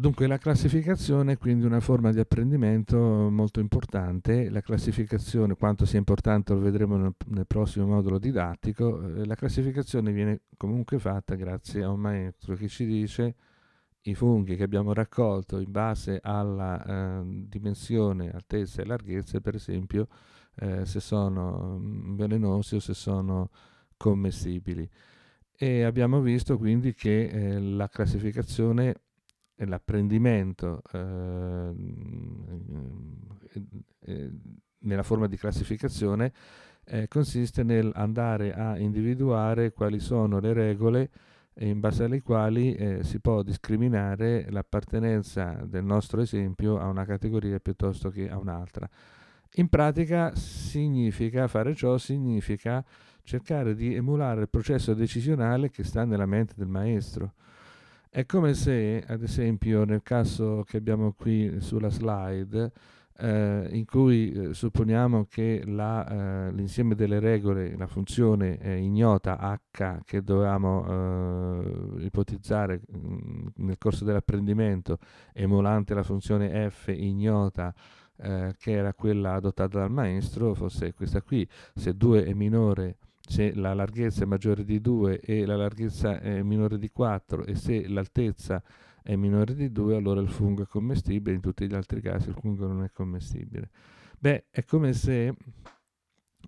Dunque la classificazione è quindi una forma di apprendimento molto importante, la classificazione quanto sia importante lo vedremo nel, prossimo modulo didattico, eh, la classificazione viene comunque fatta grazie a un maestro che ci dice i funghi che abbiamo raccolto in base alla eh, dimensione, altezza e larghezza, per esempio eh, se sono mm, velenosi o se sono commestibili. E abbiamo visto quindi che eh, la classificazione l'apprendimento ehm, ehm, nella forma di classificazione eh, consiste nell'andare a individuare quali sono le regole in base alle quali eh, si può discriminare l'appartenenza del nostro esempio a una categoria piuttosto che a un'altra. In pratica significa fare ciò significa cercare di emulare il processo decisionale che sta nella mente del maestro. È come se, ad esempio, nel caso che abbiamo qui sulla slide, eh, in cui eh, supponiamo che la, eh, l'insieme delle regole, la funzione ignota h che dovevamo eh, ipotizzare mh, mm, nel corso dell'apprendimento, emulante la funzione f ignota eh, che era quella adottata dal maestro, fosse questa qui, se 2 è minore se la larghezza è maggiore di 2 e la larghezza è minore di 4 e se l'altezza è minore di 2 allora il fungo è commestibile, in tutti gli altri casi il fungo non è commestibile. Beh, è come se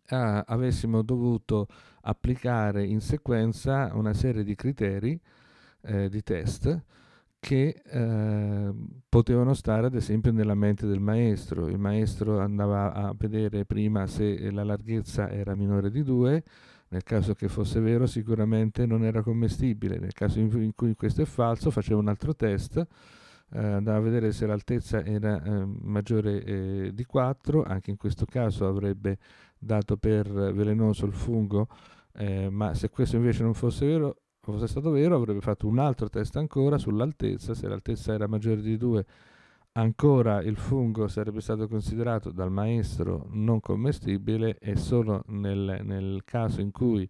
ah, avessimo dovuto applicare in sequenza una serie di criteri eh, di test che eh, potevano stare ad esempio nella mente del maestro. Il maestro andava a vedere prima se la larghezza era minore di 2, nel caso che fosse vero sicuramente non era commestibile, nel caso in cui questo è falso faceva un altro test, eh, andava a vedere se l'altezza era ehm, eh, maggiore di 4, anche in questo caso avrebbe dato per velenoso il fungo, eh, ma se questo invece non fosse vero se fosse stato vero avrebbe fatto un altro test ancora sull'altezza, se l'altezza era maggiore di 2 ancora il fungo sarebbe stato considerato dal maestro non commestibile e solo nel, nel caso in cui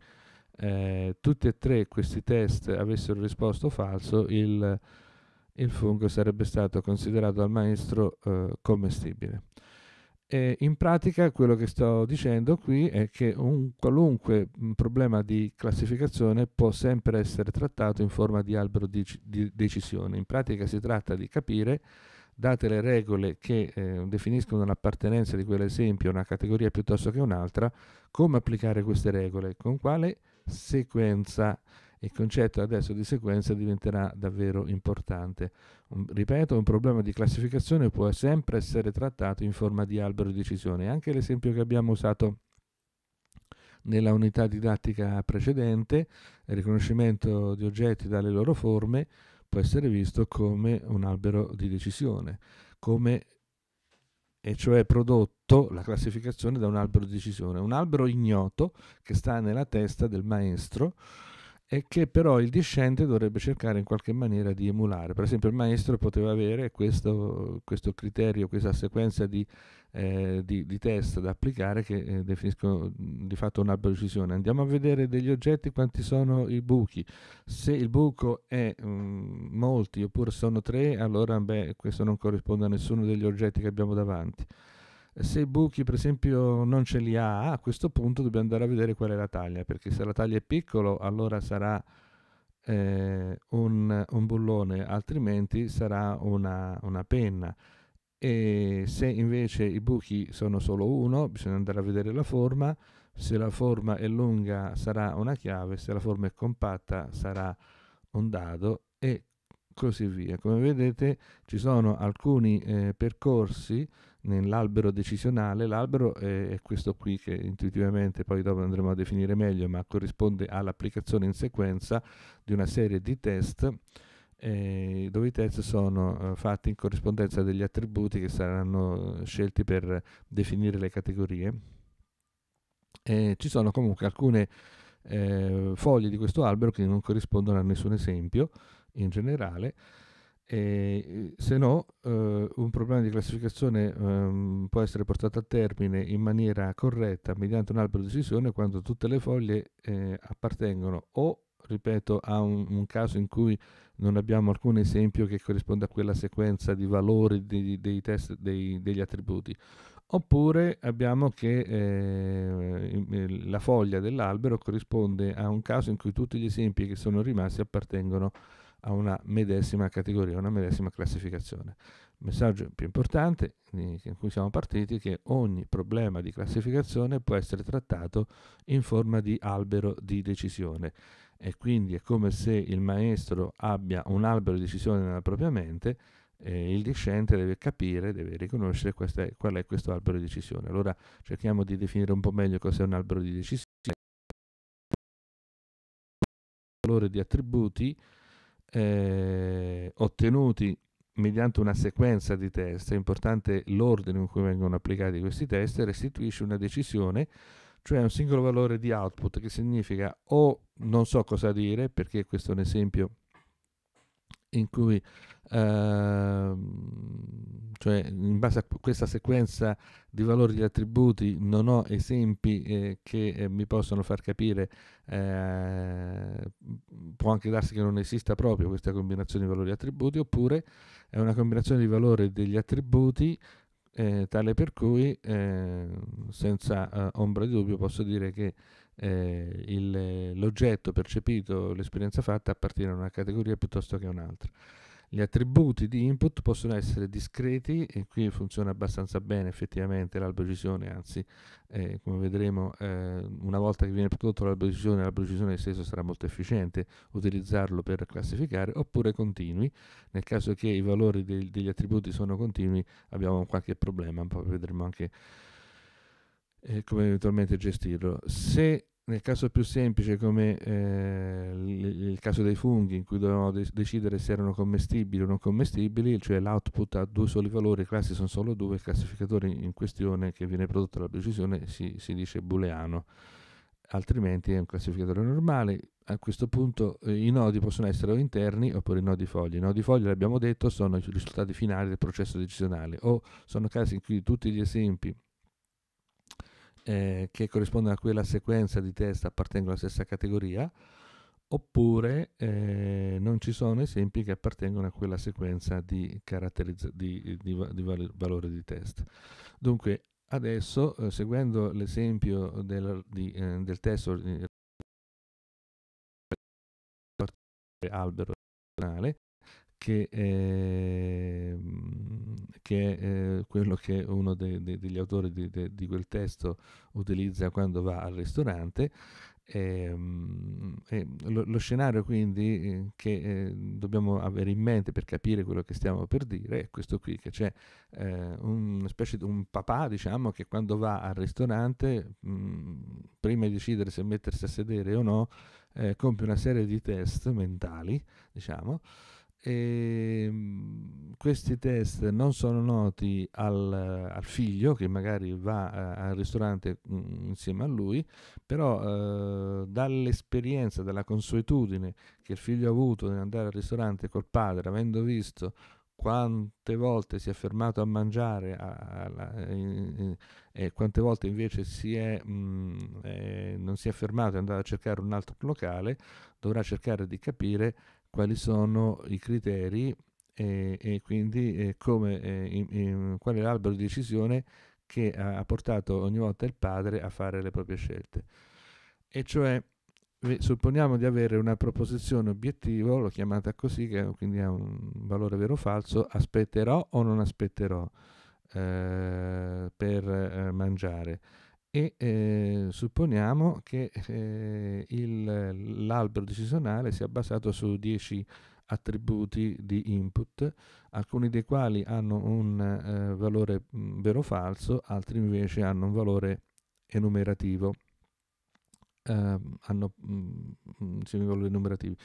eh, tutti e tre questi test avessero risposto falso, il, il fungo sarebbe stato considerato dal maestro eh, commestibile. E in pratica quello che sto dicendo qui è che un qualunque problema di classificazione può sempre essere trattato in forma di albero di, di decisione. In pratica si tratta di capire, date le regole che eh, definiscono l'appartenenza di quell'esempio a una categoria piuttosto che un'altra, come applicare queste regole, con quale sequenza il concetto adesso di sequenza diventerà davvero importante. Un, ripeto, un problema di classificazione può sempre essere trattato in forma di albero di decisione. Anche l'esempio che abbiamo usato nella unità didattica precedente, il riconoscimento di oggetti dalle loro forme, può essere visto come un albero di decisione, come e cioè prodotto la classificazione da un albero di decisione, un albero ignoto che sta nella testa del maestro e che però il discente dovrebbe cercare in qualche maniera di emulare. Per esempio il maestro poteva avere questo, questo criterio, questa sequenza di, eh, di, di, test da applicare che eh, definiscono di fatto un'albero di decisione. Andiamo a vedere degli oggetti quanti sono i buchi. Se il buco è mh, molti oppure sono tre, allora beh, questo non corrisponde a nessuno degli oggetti che abbiamo davanti se i buchi per esempio non ce li ha, a questo punto dobbiamo andare a vedere qual è la taglia, perché se la taglia è piccola allora sarà eh, un, un, bullone, altrimenti sarà una, una penna. E se invece i buchi sono solo uno, bisogna andare a vedere la forma, se la forma è lunga sarà una chiave, se la forma è compatta sarà un dado e così via. Come vedete ci sono alcuni eh, percorsi nell'albero decisionale, l'albero è, è, questo qui che intuitivamente poi dopo andremo a definire meglio, ma corrisponde all'applicazione in sequenza di una serie di test eh, dove i test sono eh, fatti in corrispondenza degli attributi che saranno eh, scelti per definire le categorie. Eh, ci sono comunque alcune eh, foglie di questo albero che non corrispondono a nessun esempio in generale e se no eh, un problema di classificazione ehm, può essere portato a termine in maniera corretta mediante un albero di decisione quando tutte le foglie eh, appartengono o ripeto a un, un, caso in cui non abbiamo alcun esempio che corrisponda a quella sequenza di valori di, dei test dei, degli attributi oppure abbiamo che eh, eh, la foglia dell'albero corrisponde a un caso in cui tutti gli esempi che sono rimasti appartengono a a una medesima categoria, a una medesima classificazione. Il messaggio più importante in cui siamo partiti è che ogni problema di classificazione può essere trattato in forma di albero di decisione e quindi è come se il maestro abbia un albero di decisione nella propria mente e il discente deve capire, deve riconoscere è, qual è questo albero di decisione. Allora cerchiamo di definire un po' meglio cos'è un albero di decisione, valore di attributi eh, ottenuti mediante una sequenza di test, è importante l'ordine in cui vengono applicati questi test, restituisce una decisione, cioè un singolo valore di output che significa o non so cosa dire, perché questo è un esempio in cui eh, cioè in base a questa sequenza di valori di attributi non ho esempi eh, che eh, mi possono far capire eh, può anche darsi che non esista proprio questa combinazione di valori e attributi, oppure è una combinazione di valori degli attributi eh, tale per cui, eh, senza eh, ombra di dubbio, posso dire che eh, il, l'oggetto percepito, l'esperienza fatta appartiene a una categoria piuttosto che a un'altra. Gli attributi di input possono essere discreti e qui funziona abbastanza bene effettivamente l'albero decisione, anzi eh, come vedremo eh, una volta che viene prodotto l'albero di decisione, l'albero decisione stesso sarà molto efficiente utilizzarlo per classificare oppure continui, nel caso che i valori del, degli attributi sono continui abbiamo qualche problema, poi vedremo anche eh, come eventualmente gestirlo. Se nel caso più semplice come eh, il, caso dei funghi in cui dovevamo de- decidere se erano commestibili o non commestibili, cioè l'output ha due soli valori, le classi sono solo due, il classificatore in questione che viene prodotto dalla precisione si, si dice booleano, altrimenti è un classificatore normale. A questo punto eh, i nodi possono essere o interni oppure i nodi fogli. I nodi fogli, l'abbiamo detto, sono i risultati finali del processo decisionale o sono casi in cui tutti gli esempi eh, che corrispondono a quella sequenza di test appartengono alla stessa categoria, oppure eh, non ci sono esempi che appartengono a quella sequenza di, caratterizz- di, di, di val- valore di test. Dunque, adesso, eh, seguendo l'esempio del, di, eh, del testo albero Ehm, che è, che eh, è quello che uno de, de, degli autori di, de, di, quel testo utilizza quando va al ristorante. E, ehm, e lo, lo, scenario quindi eh, che eh, dobbiamo avere in mente per capire quello che stiamo per dire è questo qui, che c'è eh, un, specie, un papà diciamo, che quando va al ristorante, mh, mm, prima di decidere se mettersi a sedere o no, eh, compie una serie di test mentali, diciamo, e ehm, questi test non sono noti al, al figlio che magari va a, eh, al ristorante mh, mm, insieme a lui, però eh, dall'esperienza, dalla consuetudine che il figlio ha avuto nell'andare al ristorante col padre, avendo visto quante volte si è fermato a mangiare alla, e, eh, e quante volte invece si è, mh, mm, eh, non si è fermato e andato a cercare un altro locale, dovrà cercare di capire quali sono i criteri e, e quindi come, in, in, qual è l'albero di decisione che ha portato ogni volta il padre a fare le proprie scelte. E cioè, supponiamo di avere una proposizione obiettivo, l'ho chiamata così, che quindi ha un valore vero o falso, aspetterò o non aspetterò eh, per eh, mangiare e eh, supponiamo che eh, il, l'albero decisionale sia basato su 10 attributi di input, alcuni dei quali hanno un eh, valore mhmm, vero o falso, altri invece hanno un valore enumerativo. Ehm, hanno mh, mhmm, sì, valori enumerativi.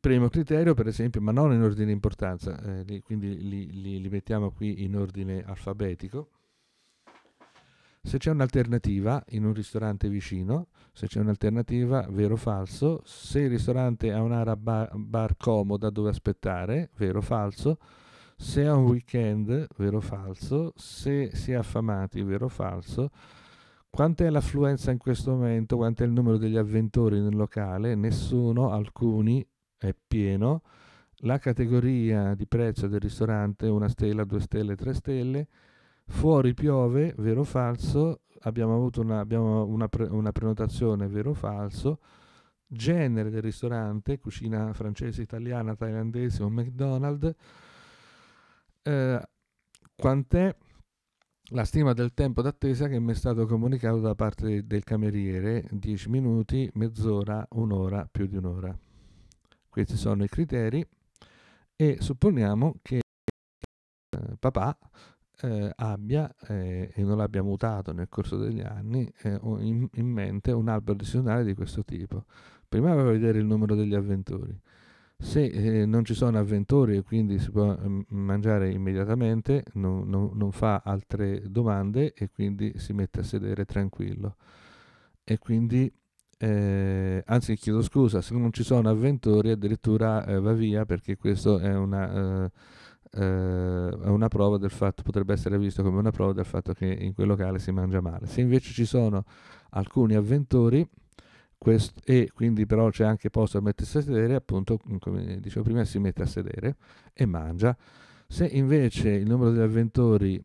Primo criterio, per esempio, ma non in ordine eh, di importanza, li, quindi li, li, li mettiamo qui in ordine alfabetico se c'è un'alternativa in un ristorante vicino, se c'è un'alternativa, vero o falso, se il ristorante ha un'area bar, bar comoda dove aspettare, vero o falso, se ha un weekend, vero o falso, se si è affamati, vero o falso, quant'è l'affluenza in questo momento? quant'è il numero degli avventori nel locale? Nessuno, alcuni, è pieno. La categoria di prezzo del ristorante, una stella, due stelle, tre stelle. Fuori piove, vero o falso, abbiamo avuto una, abbiamo una, pre, una prenotazione, vero o falso, genere del ristorante, cucina francese, italiana, thailandese o McDonald's, eh, quant'è la stima del tempo d'attesa che mi è stato comunicato da parte del cameriere, 10 minuti, mezz'ora, un'ora, più di un'ora. Questi sono i criteri e supponiamo che eh, papà eh, abbia, eh, e non l'abbia mutato nel corso degli anni, eh, in, in, mente un albero decisionale di questo tipo. Prima va a vedere il numero degli avventori. Se eh, non ci sono avventori e quindi si può mm, mangiare immediatamente, non, non, non fa altre domande e quindi si mette a sedere tranquillo. E quindi eh, anzi chiedo scusa, se non ci sono avventori addirittura eh, va via perché questo è una, eh, eh, una prova del fatto, potrebbe essere visto come una prova del fatto che in quel locale si mangia male. Se invece ci sono alcuni avventori quest- e quindi però c'è anche posto a mettersi a sedere, appunto, mm, come dicevo prima, si mette a sedere e mangia. Se invece il numero degli avventori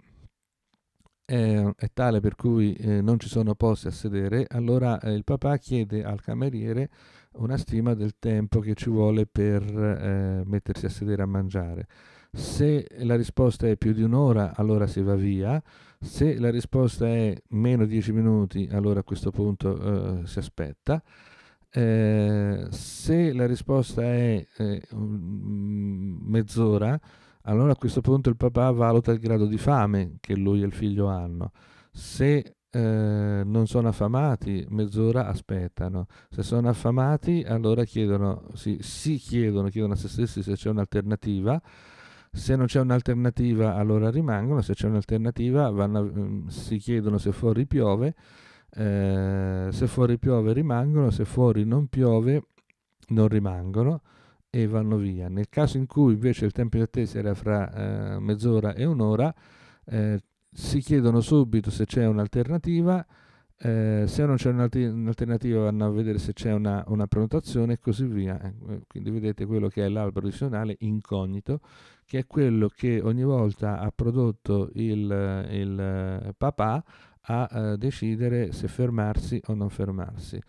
è, è tale per cui eh, non ci sono posti a sedere, allora eh, il papà chiede al cameriere una stima del tempo che ci vuole per eh, mettersi a sedere a mangiare se la risposta è più di un'ora, allora si va via. Se la risposta è meno di 10 minuti, allora a questo punto eh, si aspetta. Eh, se la risposta è eh, mm, mezz'ora, allora a questo punto il papà valuta il grado di fame che lui e il figlio hanno. Se eh, non sono affamati, mezz'ora aspettano. Se sono affamati, allora chiedono, si, si chiedono, chiedono a se stessi se c'è un'alternativa se non c'è un'alternativa allora rimangono, se c'è un'alternativa vanno, mm, si chiedono se fuori piove, eh, se fuori piove rimangono, se fuori non piove non rimangono e vanno via. Nel caso in cui invece il tempo di attesa era fra eh, mezz'ora e un'ora, eh, si chiedono subito se c'è un'alternativa, eh, se non c'è un'alternativa vanno a vedere se c'è una, una, prenotazione e così via. Eh, eh, quindi vedete quello che è l'albero visionale incognito, che è quello che ogni volta ha prodotto il, il eh, papà a eh, decidere se fermarsi o non fermarsi.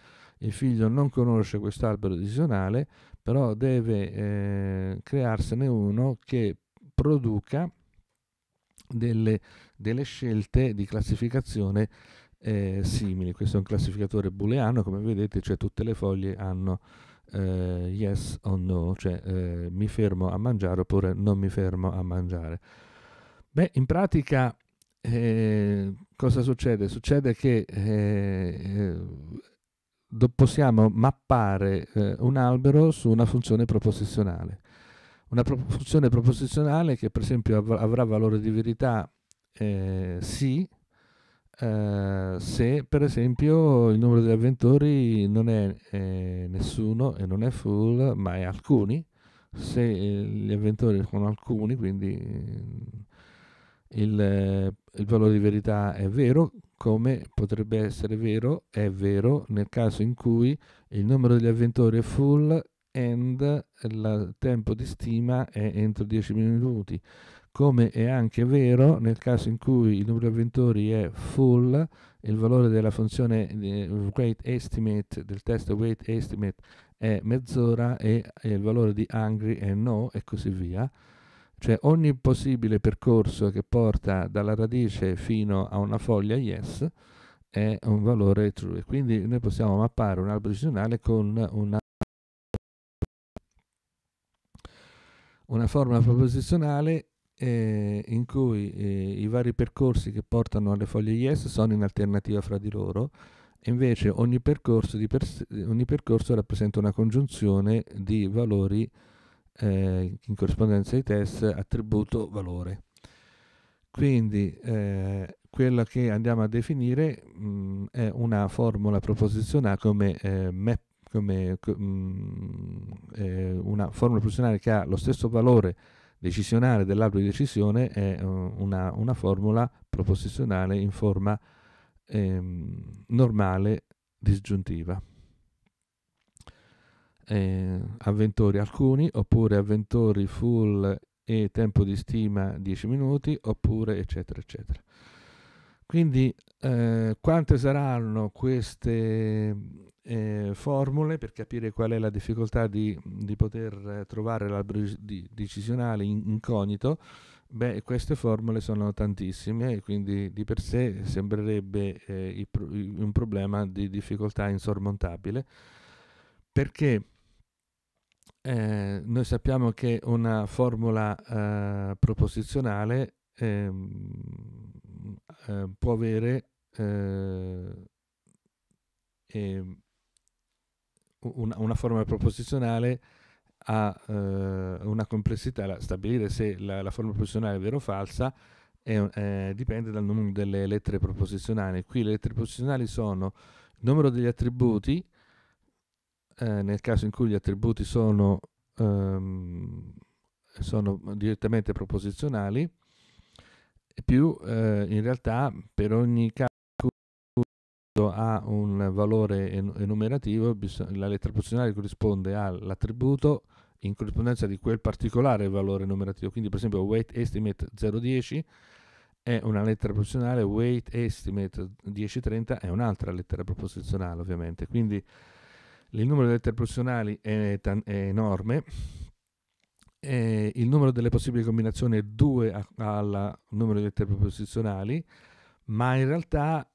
Il figlio non conosce quest'albero visionale, però deve eh, crearsene uno che produca delle, delle scelte di classificazione eh, simili. Questo è un classificatore booleano, come vedete, cioè tutte le foglie hanno eh, yes o no, cioè eh, mi fermo a mangiare oppure non mi fermo a mangiare. Beh, in pratica eh, cosa succede? Succede che eh, eh, possiamo mappare un albero su una funzione proposizionale. Una pro funzione proposizionale che per esempio av avrà valore di verità sì, eh, se per esempio il numero degli avventori non è eh, nessuno e non è full, ma è alcuni, se eh, gli avventori sono alcuni, quindi eh, il, il valore di verità è vero, come potrebbe essere vero, è vero nel caso in cui il numero degli avventori è full and il tempo di stima è entro 10 minuti come è anche vero nel caso in cui il numero di avventori è full, il valore della funzione eh, weight estimate del test weight estimate è mezz'ora e il valore di angry è no e così via. Cioè ogni possibile percorso che porta dalla radice fino a una foglia yes è un valore true. Quindi noi possiamo mappare un albero decisionale con una una forma proposizionale eh, in cui eh, i vari percorsi che portano alle foglie IS sono in alternativa fra di loro e invece ogni percorso, per, ogni percorso rappresenta una congiunzione di valori eh, in corrispondenza ai test attributo valore. Quindi eh, quella che andiamo a definire mh, mm, è una formula proposizionale come eh, map come mh, mm, eh, una formula professionale che ha lo stesso valore decisionale dell'albero di decisione è eh, una, una formula proposizionale in forma ehm, normale disgiuntiva. Eh, avventori alcuni, oppure avventori full e tempo di stima 10 minuti, oppure eccetera eccetera. Quindi eh, quante saranno queste eh, formule per capire qual è la difficoltà di, di poter eh, trovare l'albero di, decisionale in, incognito, beh, queste formule sono tantissime e quindi di per sé sembrerebbe eh, i, un problema di difficoltà insormontabile, perché eh, noi sappiamo che una formula eh, proposizionale ehm, eh, può avere eh, ehm, una, una forma proposizionale ha eh, una complessità, la, stabilire se la, la, forma proposizionale è vera o falsa è, eh, dipende dal numero delle lettere proposizionali. Qui le lettere proposizionali sono il numero degli attributi, eh, nel caso in cui gli attributi sono, ehm, sono direttamente proposizionali, più eh, in realtà per ogni caso ha un valore enumerativo, la lettera posizionale corrisponde all'attributo in corrispondenza di quel particolare valore numerativo. Quindi, per esempio, weight estimate 010 è una lettera proposizionale, weight estimate 1030 è un'altra lettera proposizionale, ovviamente. Quindi il numero di lettere proposizionali è, è enorme. E il numero delle possibili combinazioni è 2 al numero di lettere proposizionali, ma in realtà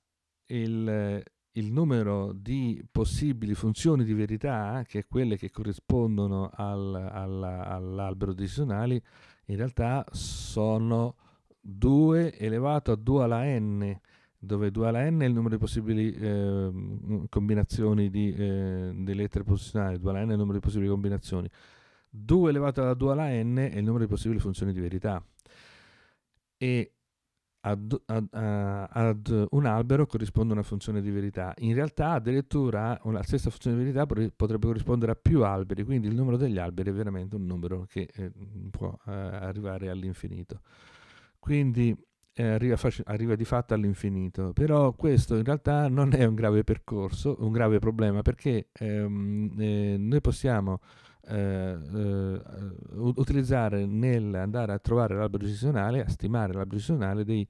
il, il numero di possibili funzioni di verità, che è quelle che corrispondono al, al, all'albero decisionali, in realtà sono 2 elevato a 2 alla n, dove 2 alla n è il numero di possibili eh, combinazioni di, eh, di, lettere posizionali, 2 alla n è il numero di possibili combinazioni, 2 elevato a 2 alla n è il numero di possibili funzioni di verità. E ad, ad, eh, ad, un albero corrisponde una funzione di verità. In realtà addirittura la stessa funzione di verità potrebbe corrispondere a più alberi, quindi il numero degli alberi è veramente un numero che eh, può eh, arrivare all'infinito. Quindi eh, arriva, arriva, di fatto all'infinito, però questo in realtà non è un grave percorso, un grave problema, perché ehm, eh, noi possiamo eh, eh utilizzare nell'andare a trovare l'albero decisionale, a stimare l'albero decisionale dei,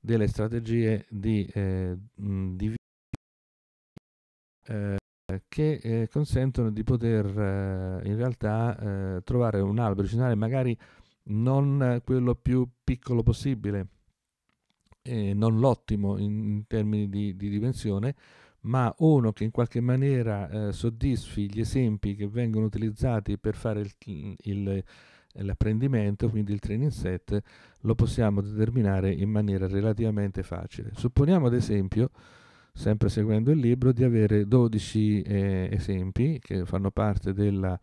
delle strategie di, eh, di eh, che eh, consentono di poter eh, in realtà trovare un albero decisionale magari non quello più piccolo possibile, non l'ottimo in, in termini di, di dimensione, ma uno che in qualche maniera eh, soddisfi gli esempi che vengono utilizzati per fare il, il, l'apprendimento, quindi il training set, lo possiamo determinare in maniera relativamente facile. Supponiamo ad esempio, sempre seguendo il libro, di avere 12 eh, esempi che fanno parte della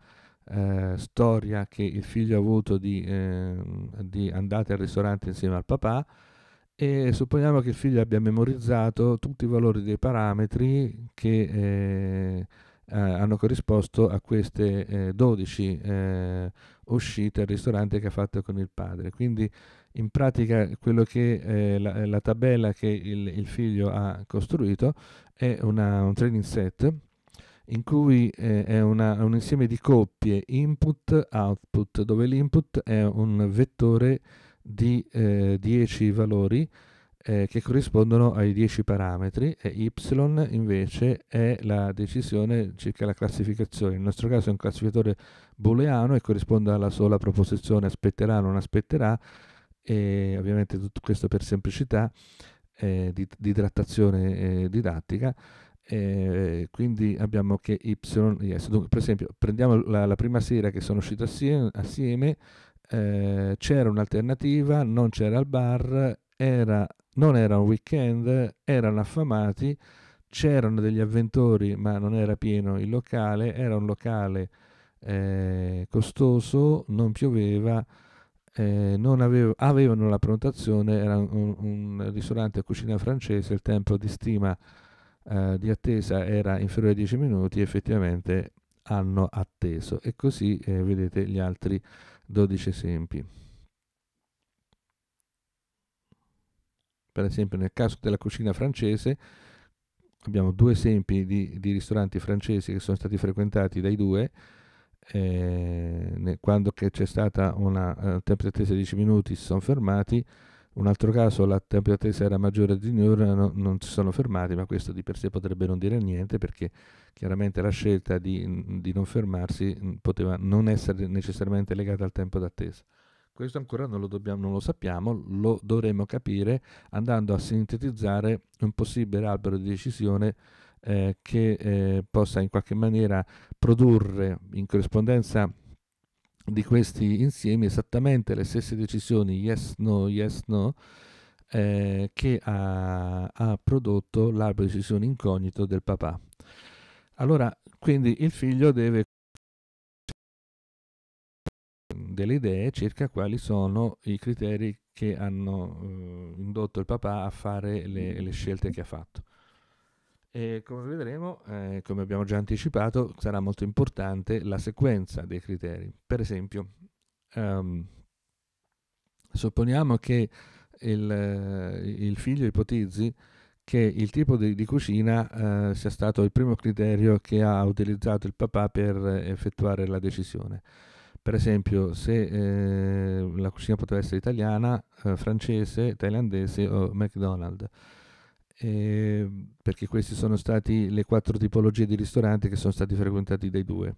eh, storia che il figlio ha avuto di, ehm, di andate al ristorante insieme al papà, e supponiamo che il figlio abbia memorizzato tutti i valori dei parametri che eh, eh hanno corrisposto a queste eh, 12 eh, uscite al ristorante che ha fatto con il padre. Quindi in pratica quello che eh, la, la, tabella che il, il, figlio ha costruito è una, un training set in cui eh, è una, un insieme di coppie input-output, dove l'input è un vettore di 10 eh, valori eh, che corrispondono ai 10 parametri e y invece è la decisione circa la classificazione. Nel nostro caso è un classificatore booleano e corrisponde alla sola proposizione aspetterà o non aspetterà e ovviamente tutto questo per semplicità eh, di, di, trattazione eh, didattica. Eh, quindi abbiamo che y yes. Dunque, per esempio prendiamo la, la, prima sera che sono uscito assieme, assieme eh, c'era un'alternativa, non c'era il bar, era, non era un weekend, erano affamati, c'erano degli avventori ma non era pieno il locale, era un locale eh, costoso, non pioveva, eh, non avevo, avevano la prenotazione, era un, un, ristorante a cucina francese, il tempo di stima eh, di attesa era inferiore a 10 minuti, effettivamente hanno atteso e così eh, vedete gli altri 12 esempi. Per esempio nel caso della cucina francese abbiamo due esempi di, di ristoranti francesi che sono stati frequentati dai due, eh, quando c'è stata una eh, tempo di attesa di 10 minuti si sono fermati, un altro caso la tempo di attesa era maggiore di un'ora, no, non si sono fermati, ma questo di per sé potrebbe non dire niente perché chiaramente la scelta di, mm, di non fermarsi mm, poteva non essere necessariamente legata al tempo d'attesa. Questo ancora non lo, dobbiamo, non lo, sappiamo, lo dovremo capire andando a sintetizzare un possibile albero di decisione eh, che eh, possa in qualche maniera produrre in corrispondenza di questi insiemi esattamente le stesse decisioni yes no, yes no, eh, che ha, ha prodotto l'albero di decisione incognito del papà. Allora, quindi il figlio deve delle idee circa quali sono i criteri che hanno eh, indotto il papà a fare le, le, scelte che ha fatto. E come vedremo, eh, come abbiamo già anticipato, sarà molto importante la sequenza dei criteri. Per esempio, um, supponiamo che il, il figlio ipotizzi che il tipo di, di cucina eh, sia stato il primo criterio che ha utilizzato il papà per eh, effettuare la decisione. Per esempio, se eh, la cucina poteva essere italiana, eh, francese, thailandese o McDonald's. perché queste sono state le quattro tipologie di ristoranti che sono stati frequentati dai due.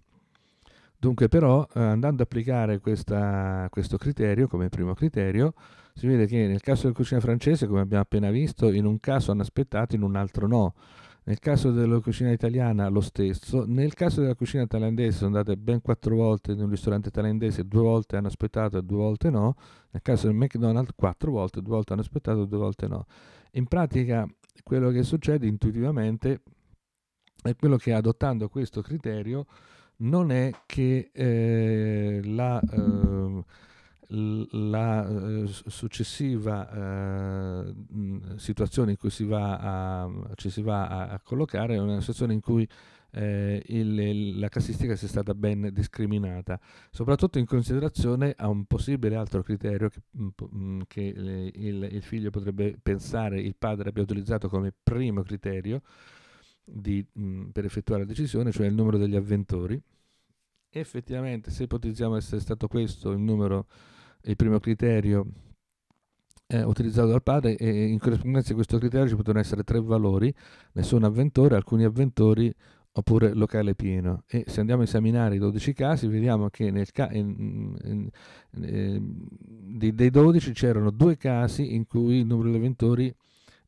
Dunque però eh, andando ad applicare questa, questo criterio come primo criterio si vede che nel caso della cucina francese come abbiamo appena visto in un caso hanno aspettato in un altro no. Nel caso della cucina italiana lo stesso, nel caso della cucina thailandese sono andate ben quattro volte in un ristorante thailandese, due volte hanno aspettato e due volte no, nel caso del McDonald's quattro volte, due volte hanno aspettato e due volte no. In pratica quello che succede intuitivamente è quello che adottando questo criterio non è che eh, la, eh, la eh, successiva eh, situazione in cui si va a, ci si va a, a collocare è una situazione in cui eh, il, la casistica sia stata ben discriminata, soprattutto in considerazione a un possibile altro criterio che, che il, il figlio potrebbe pensare il padre abbia utilizzato come primo criterio, di, per effettuare la decisione, cioè il numero degli avventori. Effettivamente, se ipotizziamo essere stato questo il numero, il primo criterio eh, utilizzato dal padre, e in corrispondenza a questo criterio ci potevano essere tre valori, nessun avventore, alcuni avventori oppure locale pieno. E se andiamo a esaminare i 12 casi, vediamo che ca- in, in, in, ehm, di, dei 12 c'erano due casi in cui il numero di avventori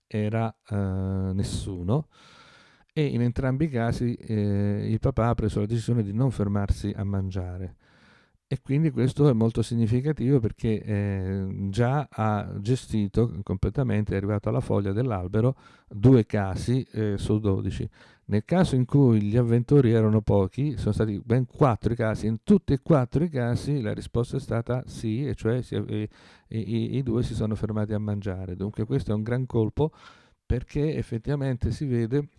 era eh, nessuno e in entrambi i casi eh, il papà ha preso la decisione di non fermarsi a mangiare. E quindi questo è molto significativo perché eh, già ha gestito completamente, è arrivato alla foglia dell'albero, due casi eh, su 12. Nel caso in cui gli avventori erano pochi, sono stati ben quattro i casi, in tutti e quattro i casi la risposta è stata sì, e cioè si, i, i, i due si sono fermati a mangiare. Dunque questo è un gran colpo perché effettivamente si vede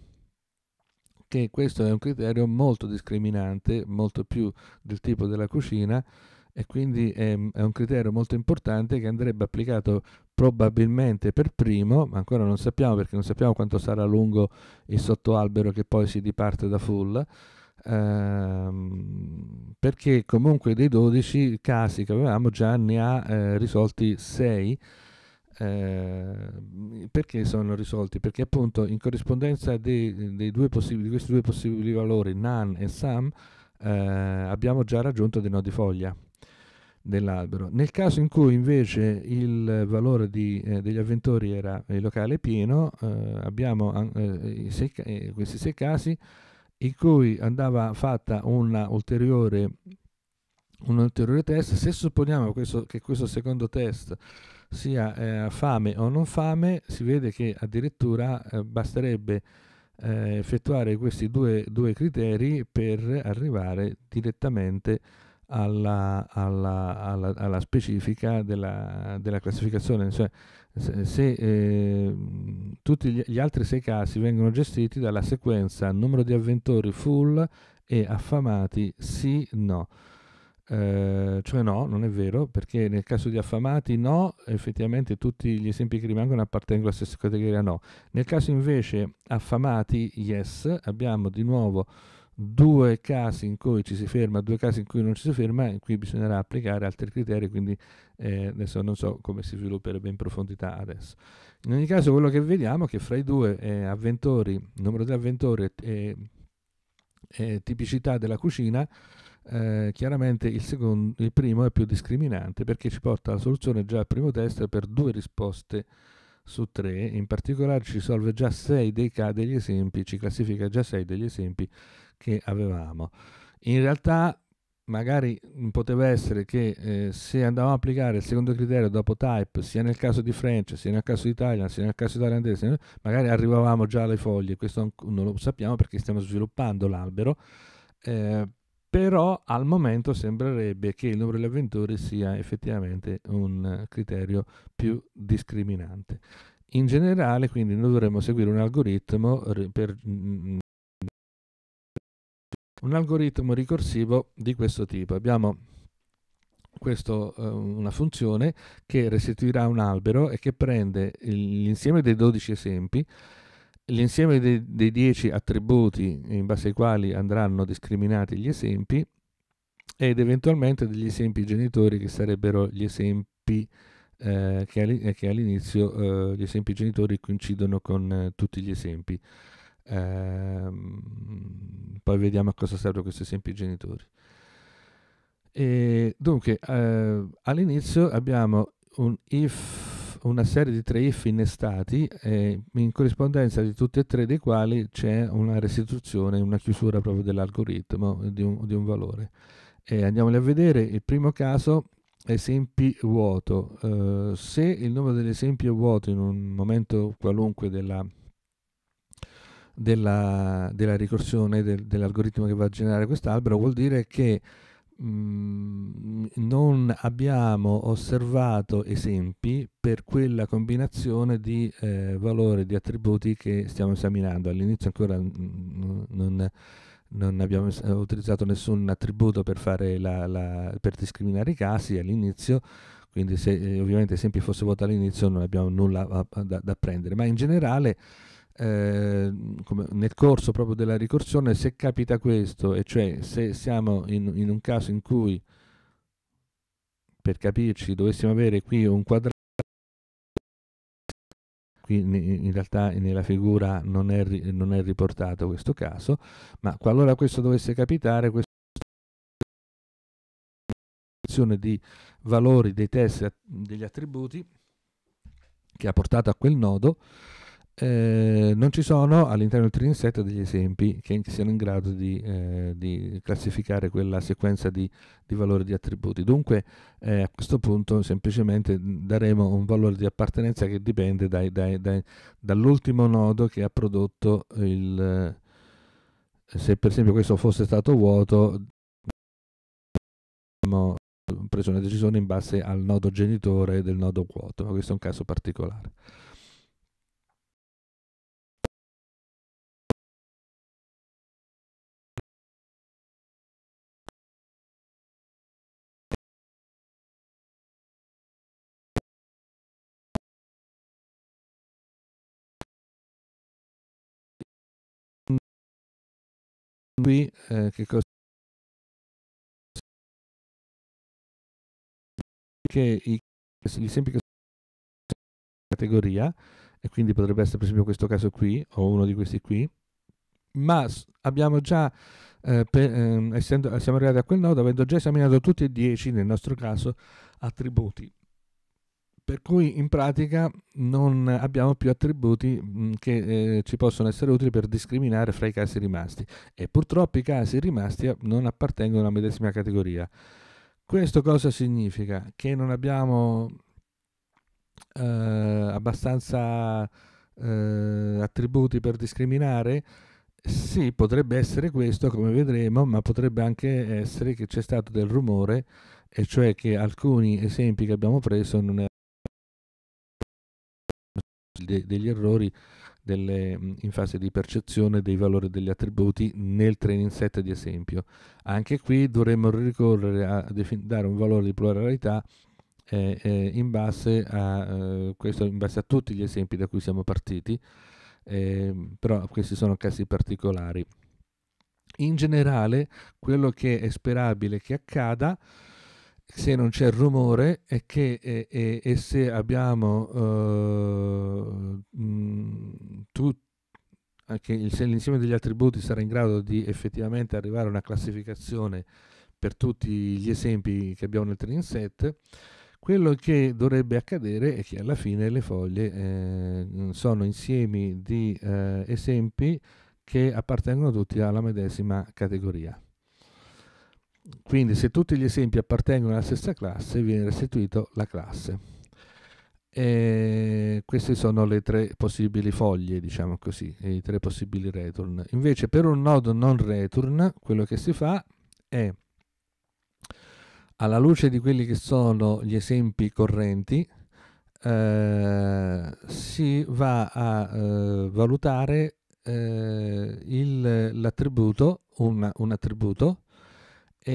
che questo è un criterio molto discriminante, molto più del tipo della cucina e quindi è, è, un criterio molto importante che andrebbe applicato probabilmente per primo, ma ancora non sappiamo perché non sappiamo quanto sarà lungo il sottoalbero che poi si diparte da full, ehm, perché comunque dei 12 casi che avevamo già ne ha eh, risolti 6 Ehm, perché sono risolti? Perché appunto in corrispondenza dei, dei due di questi due possibili valori, nan e sam, eh, abbiamo già raggiunto dei nodi foglia dell'albero. Nel caso in cui invece il valore di, eh, degli avventori era il locale pieno, eh, abbiamo eh, sei, eh, questi sei casi in cui andava fatta una ulteriore, un ulteriore test. Se supponiamo questo, che questo secondo test sia eh, fame o non fame, si vede che addirittura eh, basterebbe eh, effettuare questi due, due, criteri per arrivare direttamente alla, alla, alla, alla specifica della, della, classificazione. Cioè, se, se eh, tutti gli, gli altri sei casi vengono gestiti dalla sequenza numero di avventori full e affamati sì, no. Eh, cioè no, non è vero, perché nel caso di affamati no, effettivamente tutti gli esempi che rimangono appartengono alla stessa categoria no. Nel caso invece affamati yes, abbiamo di nuovo due casi in cui ci si ferma, due casi in cui non ci si ferma, in cui bisognerà applicare altri criteri, quindi eh, adesso non so come si svilupperebbe in profondità adesso. In ogni caso quello che vediamo è che fra i due eh, avventori, numero di avventori e, e tipicità della cucina, eh, chiaramente il, secondo, il, primo è più discriminante perché ci porta alla soluzione già al primo test per due risposte su tre, in particolare ci risolve già sei dei casi degli esempi, ci classifica già sei degli esempi che avevamo. In realtà magari poteva essere che eh, se andavamo a applicare il secondo criterio dopo type, sia nel caso di French, sia nel caso di Italian, sia nel caso thailandese, eh, magari arrivavamo già alle foglie, questo non lo sappiamo perché stiamo sviluppando l'albero. Eh, però al momento sembrerebbe che il numero degli avventori sia effettivamente un eh, criterio più discriminante. In generale, quindi, noi dovremmo seguire un algoritmo per mm, mm, un algoritmo ricorsivo di questo tipo. Abbiamo questo, eh, una funzione che restituirà un albero e che prende l'insieme dei 12 esempi L'insieme dei, dei dieci attributi in base ai quali andranno discriminati gli esempi ed eventualmente degli esempi genitori che sarebbero gli esempi eh, che, eh, all'inizio eh, gli esempi genitori coincidono con eh, tutti gli esempi. Ehm, poi vediamo a cosa servono questi esempi genitori. E, dunque, eh, all'inizio abbiamo un if una serie di tre if innestati, eh, in corrispondenza di tutti e tre dei quali c'è una restituzione, una chiusura proprio dell'algoritmo di un, di un valore. Eh, andiamoli a vedere, il primo caso esempi vuoto. Uh, se il numero degli esempi è vuoto in un momento qualunque della, della, della ricorsione del, dell'algoritmo che va a generare quest'albero, vuol dire che Mm, non abbiamo osservato esempi per quella combinazione di eh, valori, di attributi che stiamo esaminando. All'inizio ancora mh, non, non, abbiamo utilizzato nessun attributo per, la, la, per discriminare i casi all'inizio, quindi se, eh, ovviamente esempi fosse vuoto all'inizio non abbiamo nulla a, a, da, da prendere, ma in generale eh, come nel corso proprio della ricorsione, se capita questo, e cioè se siamo in, in un caso in cui, per capirci, dovessimo avere qui un quadrato, qui in realtà nella figura non è, non è riportato questo caso, ma qualora questo dovesse capitare, questo di valori dei test degli attributi che ha portato a quel nodo eh, non ci sono all'interno del training set degli esempi che siano in grado di, eh, di classificare quella sequenza di, di, valori di attributi. Dunque eh, a questo punto semplicemente daremo un valore di appartenenza che dipende dai, dai, dai, dall'ultimo nodo che ha prodotto il... Eh, se per esempio questo fosse stato vuoto, avremmo diciamo, preso una decisione in base al nodo genitore del nodo vuoto, ma questo è un caso particolare. Ruby, eh, che cosa che i, gli esempi che categoria e quindi potrebbe essere per esempio questo caso qui o uno di questi qui ma abbiamo già eh, per, eh, essendo, siamo arrivati a quel nodo avendo già esaminato tutti e 10 nel nostro caso attributi per cui in pratica non abbiamo più attributi mm, che eh, ci possono essere utili per discriminare fra i casi rimasti e purtroppo i casi rimasti eh, non appartengono alla medesima categoria. Questo cosa significa? Che non abbiamo eh, abbastanza eh, attributi per discriminare? Sì, potrebbe essere questo, come vedremo, ma potrebbe anche essere che c'è stato del rumore, e cioè che alcuni esempi che abbiamo preso non erano de- degli errori delle, in fase di percezione dei valori degli attributi nel training set di esempio. Anche qui dovremmo ricorrere a defin- dare un valore di pluralità eh, eh, in, base a, eh, questo, in base a tutti gli esempi da cui siamo partiti, ehm, però questi sono casi particolari. In generale, quello che è sperabile che accada se non c'è rumore e, che, e, e, e se abbiamo eh, mh, eh, il, se l'insieme degli attributi sarà in grado di effettivamente arrivare a una classificazione per tutti gli esempi che abbiamo nel training set, quello che dovrebbe accadere è che alla fine le foglie eh, sono insiemi di eh, esempi che appartengono tutti alla medesima categoria. Quindi se tutti gli esempi appartengono alla stessa classe viene restituito la classe. E queste sono le tre possibili foglie, diciamo così, i tre possibili return. Invece per un nodo non return quello che si fa è alla luce di quelli che sono gli esempi correnti eh, si va a eh, valutare eh, l'attributo, un, un attributo e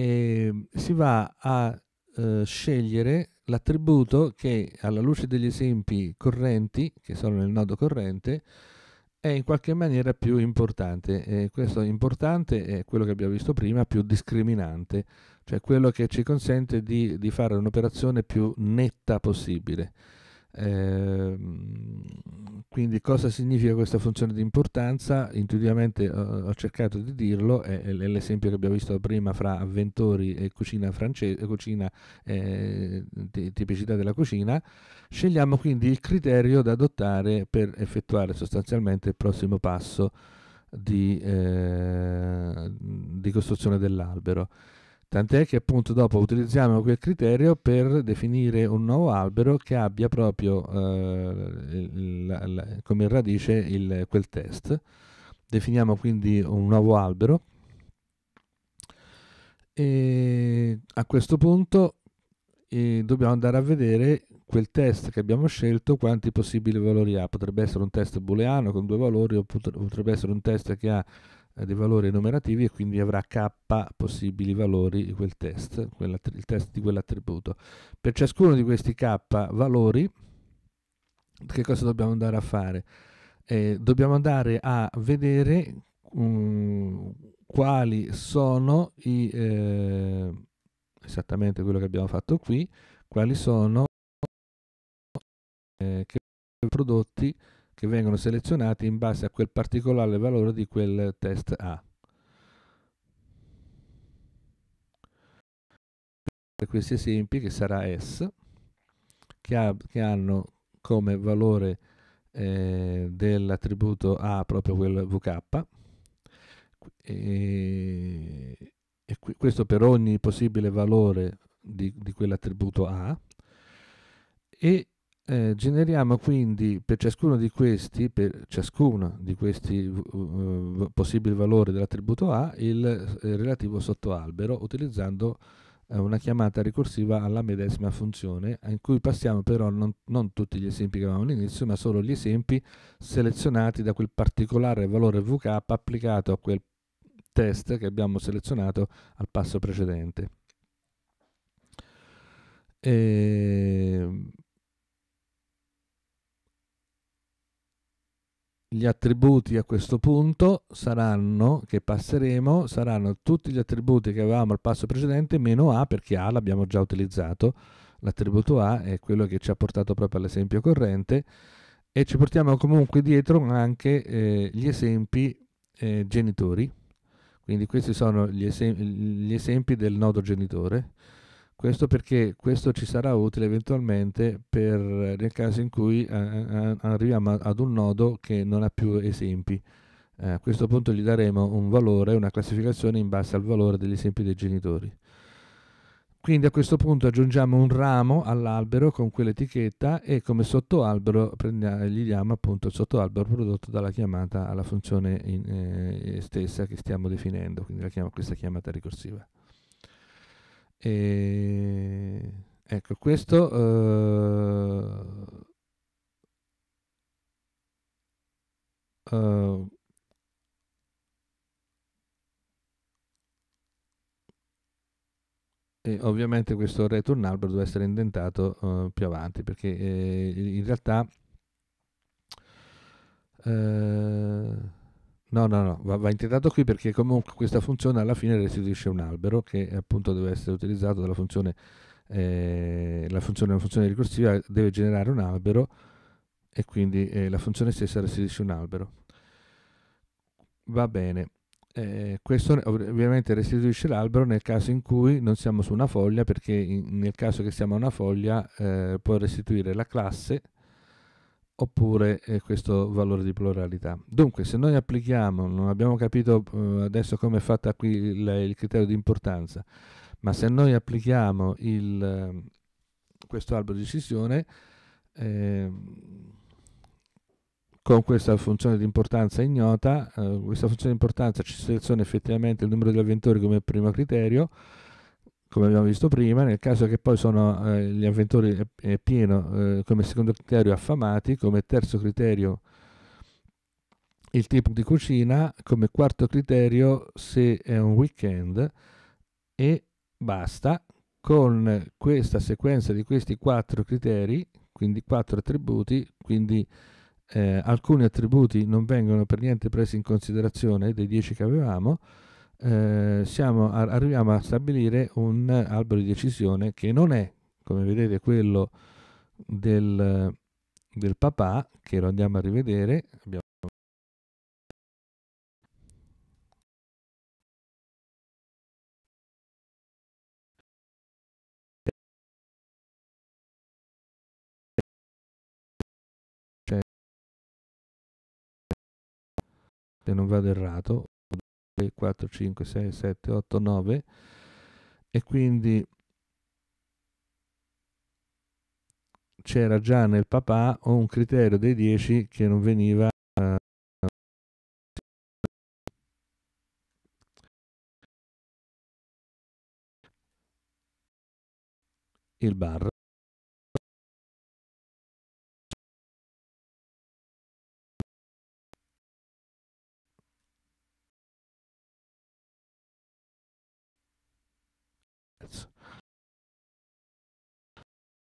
ehm, si va a eh, scegliere l'attributo che alla luce degli esempi correnti, che sono nel nodo corrente, è in qualche maniera più importante. E questo importante è quello che abbiamo visto prima, più discriminante, cioè quello che ci consente di, di fare un'operazione più netta possibile. Ehm, quindi cosa significa questa funzione di importanza? Intuitivamente ho, eh, ho cercato di dirlo, è, è, l'esempio che abbiamo visto prima fra avventori e cucina francese, cucina, eh, tipicità della cucina. Scegliamo quindi il criterio da adottare per effettuare sostanzialmente il prossimo passo di, eh, di costruzione dell'albero. Tant'è che appunto dopo utilizziamo quel criterio per definire un nuovo albero che abbia proprio eh, la, la, come radice il, quel test. Definiamo quindi un nuovo albero e a questo punto eh, dobbiamo andare a vedere quel test che abbiamo scelto quanti possibili valori ha. Potrebbe essere un test booleano con due valori o potrebbe essere un test che ha eh, dei valori numerativi e quindi avrà k possibili valori di quel test, il test di quell'attributo. Per ciascuno di questi k valori, che cosa dobbiamo andare a fare? Eh, dobbiamo andare a vedere um, quali sono i, eh, esattamente quello che abbiamo fatto qui, quali sono eh, prodotti che vengono selezionati in base a quel particolare valore di quel test A. Per questi esempi che sarà S, che, ha, che hanno come valore eh, dell'attributo A proprio quel VK, e, e questo per ogni possibile valore di, di quell'attributo A, e eh, generiamo quindi per ciascuno di questi, per ciascuno di questi uh, possibili valori dell'attributo A, il eh, relativo sottoalbero utilizzando eh, una chiamata ricorsiva alla medesima funzione, in cui passiamo però non, non tutti gli esempi che avevamo all'inizio, ma solo gli esempi selezionati da quel particolare valore VK applicato a quel test che abbiamo selezionato al passo precedente. E ehm, gli attributi a questo punto saranno, che passeremo, saranno tutti gli attributi che avevamo al passo precedente meno A perché A l'abbiamo già utilizzato, l'attributo A è quello che ci ha portato proprio all'esempio corrente e ci portiamo comunque dietro anche eh, gli esempi eh, genitori, quindi questi sono gli, esem gli esempi del nodo genitore questo perché questo ci sarà utile eventualmente per, nel caso in cui eh, eh, eh arriviamo ad un nodo che non ha più esempi. Eh, a questo punto gli daremo un valore, una classificazione in base al valore degli esempi dei genitori. Quindi a questo punto aggiungiamo un ramo all'albero con quell'etichetta e come sottoalbero gli diamo appunto il sottoalbero prodotto dalla chiamata alla funzione in, eh, stessa che stiamo definendo, quindi chiama, questa chiamata ricorsiva. E, ecco, questo... Uh, Uh, e ovviamente questo return albero deve essere indentato uh, più avanti perché eh, in realtà uh, No, no, no, va, va, integrato qui perché comunque questa funzione alla fine restituisce un albero che appunto deve essere utilizzato dalla funzione, eh, la funzione, una funzione ricorsiva deve generare un albero e quindi eh, la funzione stessa restituisce un albero. Va bene, eh, questo ovviamente restituisce l'albero nel caso in cui non siamo su una foglia perché in, nel caso che siamo a una foglia eh, può restituire la classe oppure eh, questo valore di pluralità. Dunque, se noi applichiamo, non abbiamo capito eh, adesso come è fatta qui il, il, criterio di importanza, ma se noi applichiamo il, eh, questo albero di decisione eh, con questa funzione di importanza ignota, eh, questa funzione di importanza ci seleziona effettivamente il numero di avventori come primo criterio, come abbiamo visto prima, nel caso che poi sono eh, gli avventori eh, pieno eh, come secondo criterio affamati, come terzo criterio il tipo di cucina, come quarto criterio se è un weekend e basta con questa sequenza di questi quattro criteri, quindi quattro attributi, quindi eh, alcuni attributi non vengono per niente presi in considerazione dei dieci che avevamo, eh, siamo, arriviamo a stabilire un albero di decisione che non è, come vedete, quello del, del papà, che lo andiamo a rivedere. Abbiamo cioè, se non vado errato 3, 4, 5, 6, 7, 8, 9 e quindi c'era già nel papà un criterio dei 10 che non veniva eh, il bar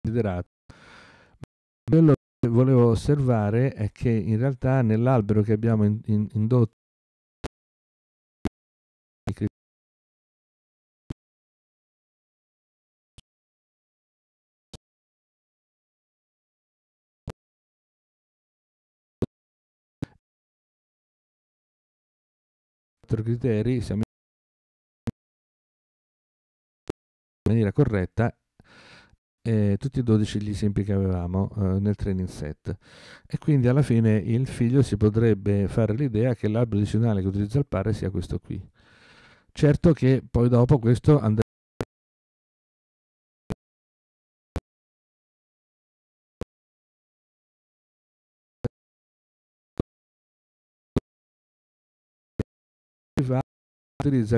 considerato. Quello che volevo osservare è che in realtà nell'albero che abbiamo in, in, indotto criteri siamo in maniera corretta eh, tutti e 12 gli esempi che avevamo eh, nel training set e quindi alla fine il figlio si potrebbe fare l'idea che l'albero decisionale che utilizza il padre sia questo qui. Certo che poi dopo questo andrà utilizza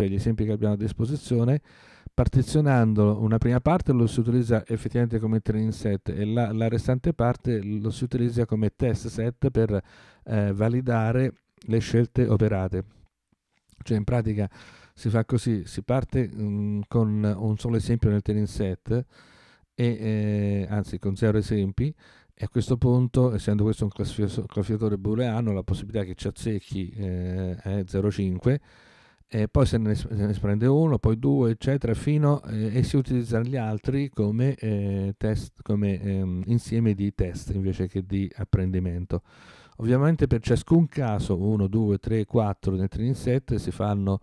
gli esempi che abbiamo a disposizione Partizionando una prima parte lo si utilizza effettivamente come training set e la, la restante parte lo si utilizza come test set per eh, validare le scelte operate. Cioè in pratica si fa così, si parte mh, mm, con un solo esempio nel training set, e, eh, anzi con zero esempi, e a questo punto, essendo questo un classificatore booleano, la possibilità che ci azzecchi eh, è 0,5 e poi se ne, se ne prende uno, poi due, eccetera, fino eh, e si utilizzano gli altri come, eh, test, come ehm, insieme di test invece che di apprendimento. Ovviamente per ciascun caso, 1, 2, 3, 4 nel training set si fanno,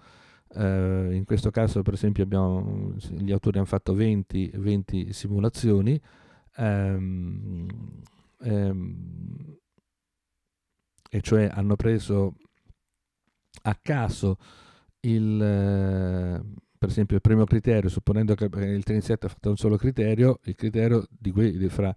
eh, in questo caso per esempio abbiamo, gli autori hanno fatto 20, 20 simulazioni, ehm, ehm, e cioè hanno preso a caso il, eh, per esempio il primo criterio, supponendo che eh, il Trinizietto ha fatto un solo criterio, il criterio di cui, fra,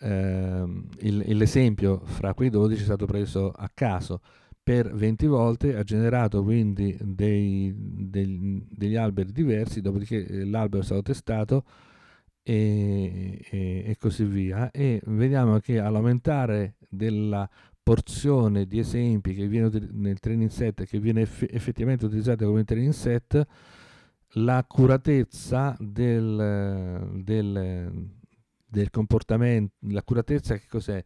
ehm, l'esempio fra quei 12 è stato preso a caso per 20 volte, ha generato quindi dei, dei, degli alberi diversi, dopodiché eh, l'albero è stato testato e, e, e così via. E vediamo che all'aumentare della porzione di esempi che viene nel training set che viene eff- effettivamente utilizzata come training set l'accuratezza del, del, del comportamento l'accuratezza che cos'è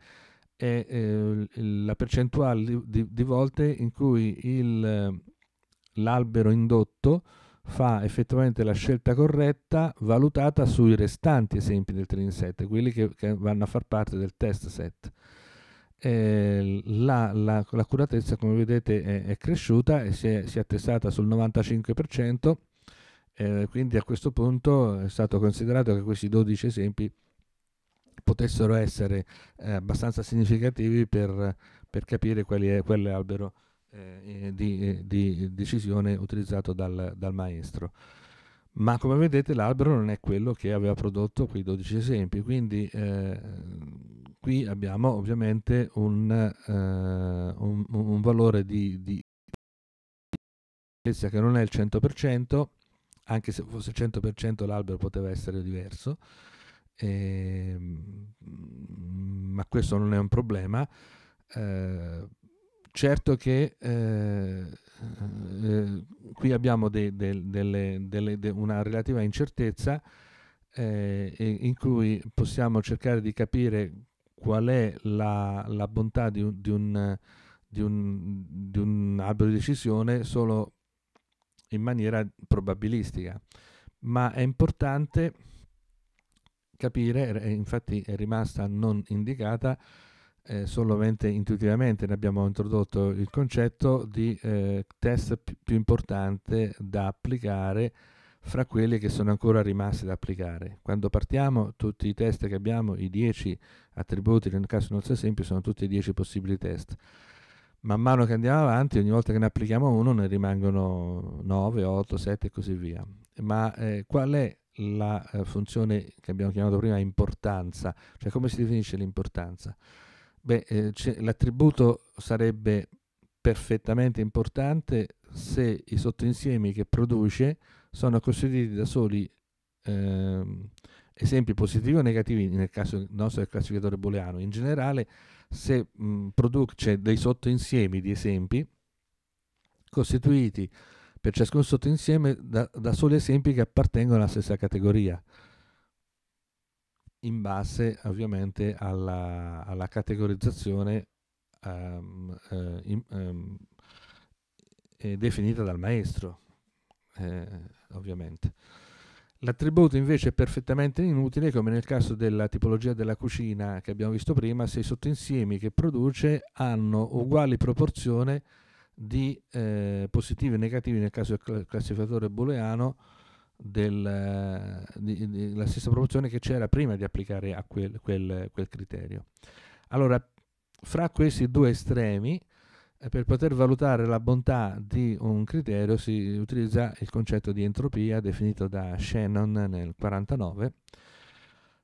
è eh, la percentuale di, di, di, volte in cui il, l'albero indotto fa effettivamente la scelta corretta valutata sui restanti esempi del training set quelli che, che vanno a far parte del test set eh, l'accuratezza, la, la, come vedete, è, è, cresciuta e si è, si è attestata sul 95%, eh, quindi a questo punto è stato considerato che questi 12 esempi potessero essere eh, abbastanza significativi per, per capire quale è albero eh, di, di, decisione utilizzato dal, dal, maestro. Ma come vedete l'albero non è quello che aveva prodotto quei 12 esempi, quindi eh, qui abbiamo ovviamente un, eh, un, un valore di, di che non è il 100%, anche se fosse 100% l'albero poteva essere diverso, eh, ma questo non è un problema. Eh, certo che eh, eh qui abbiamo de, de, delle, delle, de una relativa incertezza eh, in cui possiamo cercare di capire qual è la, la bontà di un, di, un, di, un, di un, albero di decisione solo in maniera probabilistica, ma è importante capire, infatti è rimasta non indicata eh, solamente intuitivamente, ne abbiamo introdotto il concetto di eh, test più importante da applicare fra quelle che sono ancora rimaste da applicare. Quando partiamo, tutti i test che abbiamo, i 10 attributi, nel caso del nostro esempio, sono tutti i 10 possibili test. Man mano che andiamo avanti, ogni volta che ne applichiamo uno, ne rimangono 9, 8, 7 e così via. Ma eh, qual è la eh, funzione che abbiamo chiamato prima importanza? Cioè come si definisce l'importanza? Beh, eh, l'attributo sarebbe perfettamente importante se i sottoinsiemi che produce sono costituiti da soli eh, esempi positivi o negativi nel caso nostro del classificatore booleano. In generale, se mh, produce dei sottoinsiemi di esempi costituiti per ciascun sottoinsieme da, da soli esempi che appartengono alla stessa categoria in base ovviamente alla, alla categorizzazione um, eh, in, um, definita dal maestro. Eh, ovviamente. L'attributo invece è perfettamente inutile, come nel caso della tipologia della cucina che abbiamo visto prima, se i sottoinsiemi che produce hanno uguali proporzione di eh, positivi e negativi nel caso del classificatore booleano, del, eh, di, di, la stessa proporzione che c'era prima di applicare a quel, quel, quel criterio. Allora, fra questi due estremi, per poter valutare la bontà di un criterio si utilizza il concetto di entropia definito da Shannon nel 49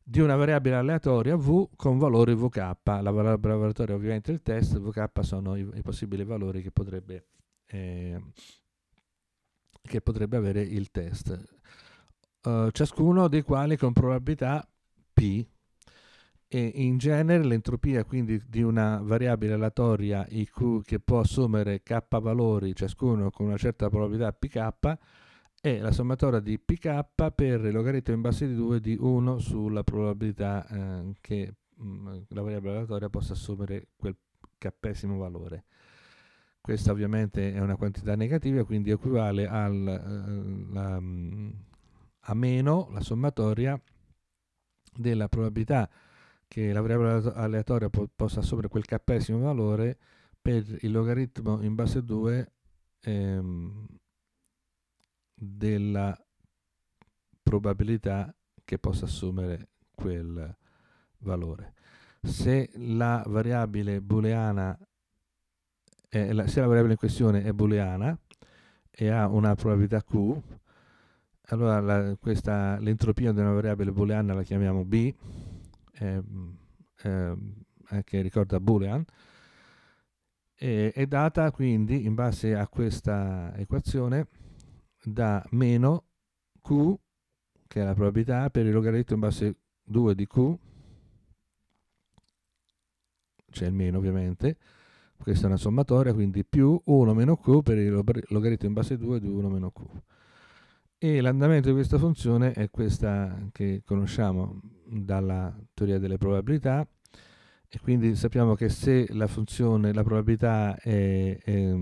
di una variabile aleatoria V con valori VK. La variabile aleatoria ovviamente il test, VK sono i, i possibili valori che potrebbe, eh, che potrebbe, avere il test, eh, ciascuno dei quali con probabilità P e in genere l'entropia quindi di una variabile aleatoria IQ mm. che può assumere k valori ciascuno con una certa probabilità pk è la sommatoria di pk per il logaritmo in base di 2 di 1 sulla probabilità eh, che mh, mm, la variabile aleatoria possa assumere quel késimo valore. Questa ovviamente è una quantità negativa, quindi equivale al, eh, la, mm, a meno la sommatoria della probabilità che la variabile aleatoria po- possa assumere quel cappesimo valore per il logaritmo in base 2 ehm, della probabilità che possa assumere quel valore. Se la variabile booleana eh, la, se la variabile in questione è booleana e ha una probabilità q, allora la, questa, l'entropia di una variabile booleana la chiamiamo b ehm, ehm, eh, che ricorda Boolean, e, è data quindi in base a questa equazione da meno Q, che è la probabilità per il logaritmo in base 2 di Q, c'è cioè il meno ovviamente, questa è una sommatoria, quindi più 1 meno Q per il logaritmo in base 2 di 1 meno Q e l'andamento di questa funzione è questa che conosciamo dalla teoria delle probabilità e quindi sappiamo che se la funzione, la probabilità è, è,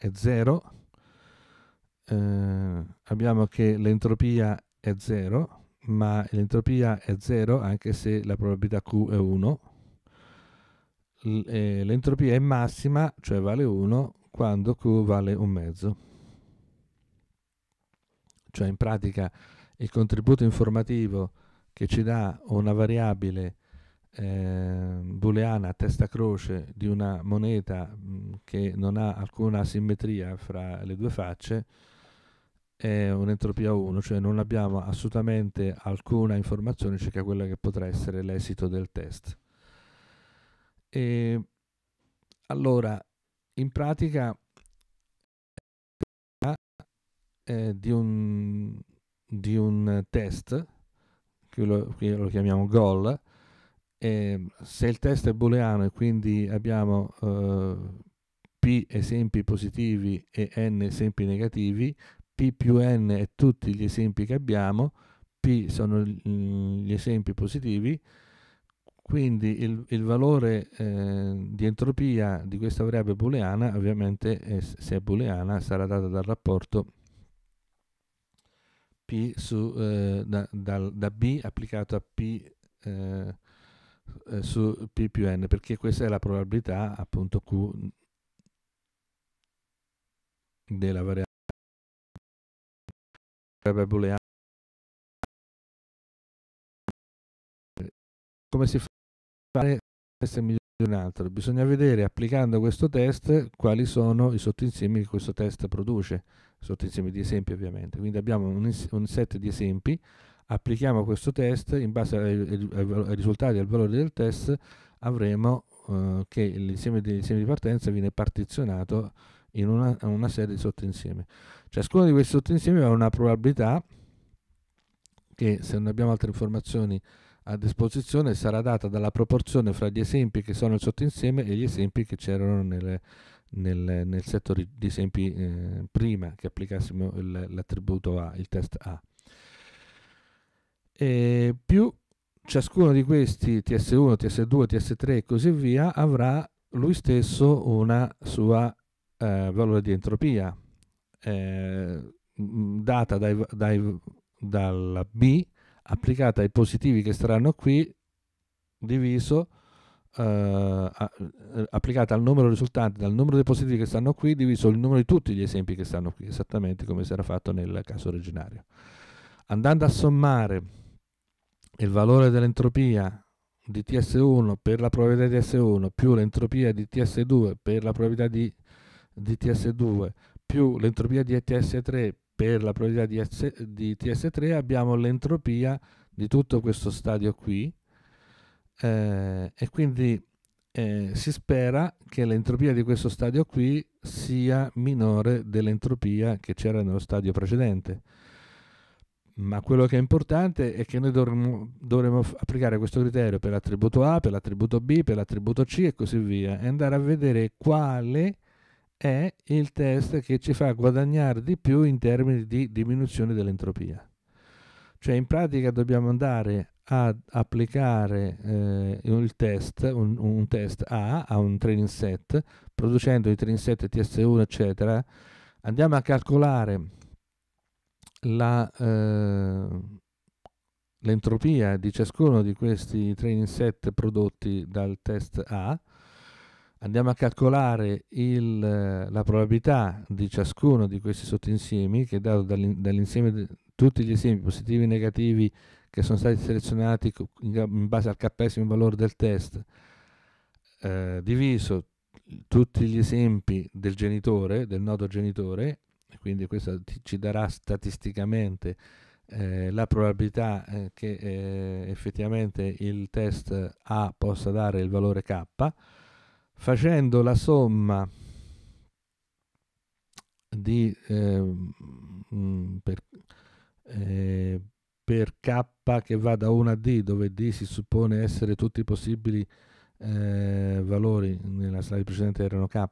è 0 eh, abbiamo che l'entropia è 0 ma l'entropia è 0 anche se la probabilità Q è 1 eh, l'entropia è massima cioè vale 1 quando Q vale un mezzo cioè in pratica il contributo informativo che ci dà una variabile eh, booleana a testa croce di una moneta mh, che non ha alcuna simmetria fra le due facce è un'entropia 1, cioè non abbiamo assolutamente alcuna informazione circa quella che potrà essere l'esito del test. E allora, in pratica eh, di, un, di, un, test, qui lo, qui lo chiamiamo goal, eh, se il test è booleano e quindi abbiamo eh, p esempi positivi e n esempi negativi, p più n è tutti gli esempi che abbiamo, p sono gli esempi positivi, quindi il, il valore eh, di entropia di questa variabile booleana, ovviamente eh, se è booleana, sarà data dal rapporto P su, eh, da, da, da, B applicato a P eh, eh, su P più N, perché questa è la probabilità appunto Q della variabile Come si fa a fare questo migliore di un altro? Bisogna vedere applicando questo test quali sono i sottoinsiemi che questo test produce sotto insieme di esempi ovviamente. Quindi abbiamo un, un set di esempi, applichiamo questo test, in base ai, ai risultati e al valore del test avremo eh, che l'insieme di, di, partenza viene partizionato in una, una serie di sottoinsiemi. Ciascuno di questi sottoinsiemi ha una probabilità che se non abbiamo altre informazioni a disposizione sarà data dalla proporzione fra gli esempi che sono il sottoinsieme e gli esempi che c'erano nelle, nel, nel settore di esempi eh, prima che applicassimo il, l'attributo A, il test A. E più ciascuno di questi TS1, TS2, TS3 e così via avrà lui stesso una sua eh, valore di entropia eh, data dai, dai, dalla B applicata ai positivi che saranno qui diviso eh, eh, applicata al numero risultante dal numero dei positivi che stanno qui diviso il numero di tutti gli esempi che stanno qui, esattamente come si era fatto nel caso originario. Andando a sommare il valore dell'entropia di TS1 per la probabilità di TS1 più l'entropia di TS2 per la probabilità di, di TS2 più l'entropia di TS3 per la probabilità di, S, di TS3 abbiamo l'entropia di tutto questo stadio qui eh, e quindi eh, si spera che l'entropia di questo stadio qui sia minore dell'entropia che c'era nello stadio precedente. Ma quello che è importante è che noi dovremmo, dovremmo applicare questo criterio per l'attributo A, per l'attributo B, per l'attributo C e così via, e andare a vedere quale è il test che ci fa guadagnare di più in termini di diminuzione dell'entropia. Cioè in pratica dobbiamo andare ad applicare eh, il test, un, un, test A a un training set, producendo i training set TS1, eccetera, andiamo a calcolare la, eh, l'entropia di ciascuno di questi training set prodotti dal test A, andiamo a calcolare il, la probabilità di ciascuno di questi sottoinsiemi, che è dato dall'insieme di tutti gli esempi positivi e negativi che sono stati selezionati in base al kpsim valore del test, eh, diviso tutti gli esempi del genitore, del noto genitore, quindi questo ci darà statisticamente eh, la probabilità eh, che eh, effettivamente il test A possa dare il valore K, facendo la somma di, mh, ehm, mm, per, eh, per k che va da 1 a d, dove d si suppone essere tutti i possibili eh, valori, nella slide precedente erano k,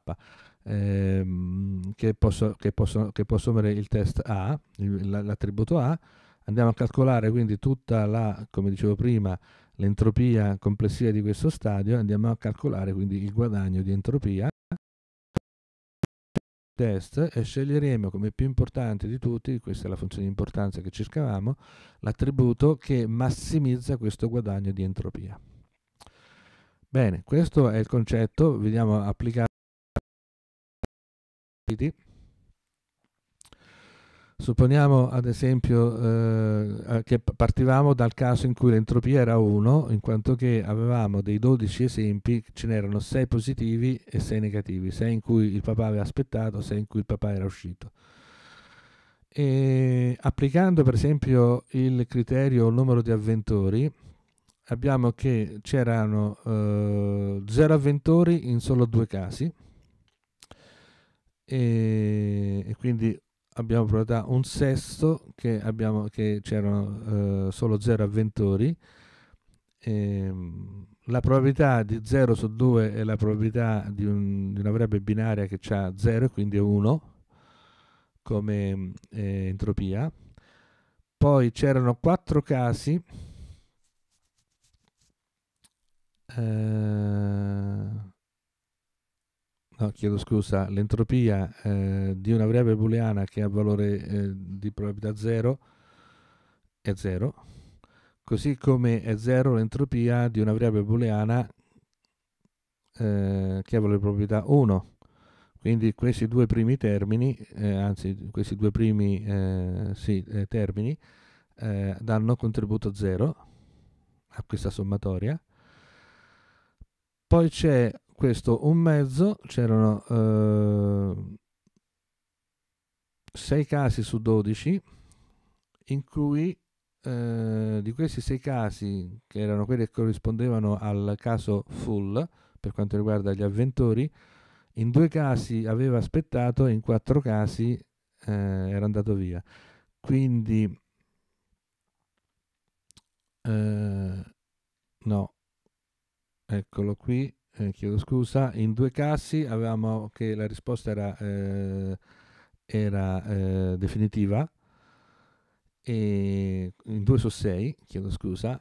ehm, che, posso, che, posso, che può assumere il test A, l'attributo A, andiamo a calcolare quindi tutta la, come dicevo prima, l'entropia complessiva di questo stadio, andiamo a calcolare quindi il guadagno di entropia test e sceglieremo come più importante di tutti, questa è la funzione di importanza che cercavamo, l'attributo che massimizza questo guadagno di entropia. Bene, questo è il concetto, vediamo applicato Supponiamo ad esempio eh, che partivamo dal caso in cui l'entropia era 1, in quanto che avevamo dei 12 esempi, ce n'erano 6 positivi e 6 negativi, 6 in cui il papà aveva aspettato, 6 in cui il papà era uscito. E applicando per esempio il criterio numero di avventori, abbiamo che c'erano 0 eh, avventori in solo due casi, e, e quindi abbiamo provato un sesto che, abbiamo, che c'erano eh, solo 0 avventori. Ehm, la probabilità di 0 su 2 è la probabilità di, un, di una variabile binaria che ha 0 e quindi 1 come eh, entropia. Poi c'erano 4 casi eh, no, chiedo scusa, l'entropia eh, di una variabile booleana che ha valore eh, di probabilità 0 è 0, così come è 0 l'entropia di una variabile booleana eh, che ha valore di probabilità 1. Quindi questi due primi termini, eh, anzi questi due primi eh, sì, eh, termini, danno contributo 0 a questa sommatoria. Poi c'è questo un mezzo c'erano eh, 6 casi su 12 in cui eh, di questi 6 casi che erano quelli che corrispondevano al caso full per quanto riguarda gli avventori in due casi aveva aspettato e in quattro casi eh, era andato via quindi eh, no eccolo qui eh, chiedo scusa, in due casi avevamo che la risposta era, eh, era eh, definitiva, e in due su sei, chiedo scusa,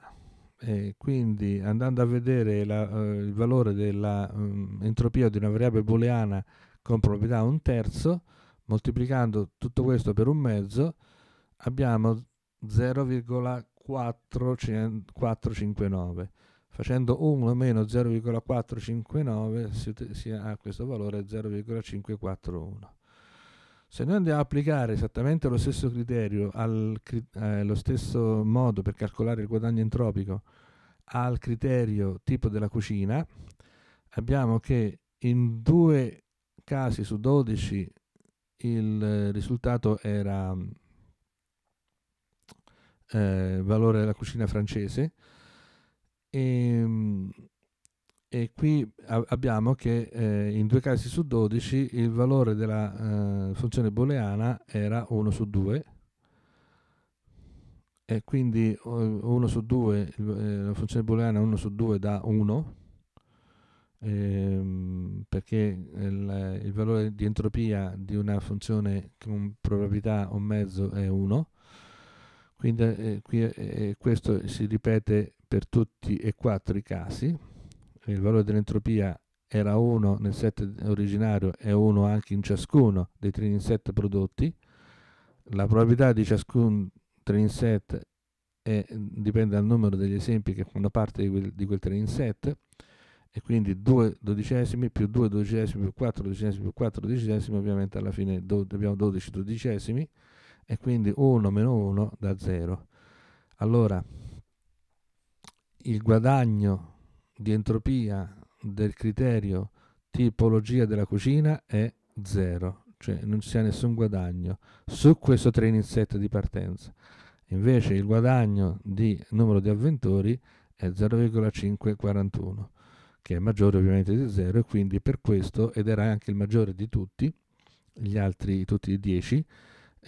e quindi andando a vedere la, uh, il valore dell'entropia mm, um, di una variabile booleana con probabilità un terzo, moltiplicando tutto questo per un mezzo, abbiamo 0,459 facendo 1 meno 0,459 si, ha questo valore 0,541. Se noi andiamo a applicare esattamente lo stesso criterio, al, eh, lo stesso modo per calcolare il guadagno entropico al criterio tipo della cucina, abbiamo che in due casi su 12 il risultato era eh, valore della cucina francese, e, ehm, e qui abbiamo che eh, in due casi su 12 il valore della eh, funzione booleana era 1 su 2 e quindi 1 su 2 eh, la funzione booleana 1 su 2 da 1 ehm, perché il, il, valore di entropia di una funzione con probabilità 1 mezzo è 1 quindi eh, qui, eh, questo si ripete per tutti e quattro i casi, il valore dell'entropia era 1 nel set originario e 1 anche in ciascuno dei training set prodotti, la probabilità di ciascun training set è, dipende dal numero degli esempi che fanno parte di quel, di quel training set, e quindi 2 dodicesimi più 2 dodicesimi più 4 dodicesimi più 4 dodicesimi, ovviamente alla fine do, abbiamo 12 dodicesimi, e quindi 1 meno 1 da 0. Allora, il guadagno di entropia del criterio tipologia della cucina è zero, cioè non si ha nessun guadagno su questo training set di partenza. Invece il guadagno di numero di avventori è 0,541, che è maggiore ovviamente di 0 e quindi per questo, ed era anche il maggiore di tutti, gli altri tutti i 10,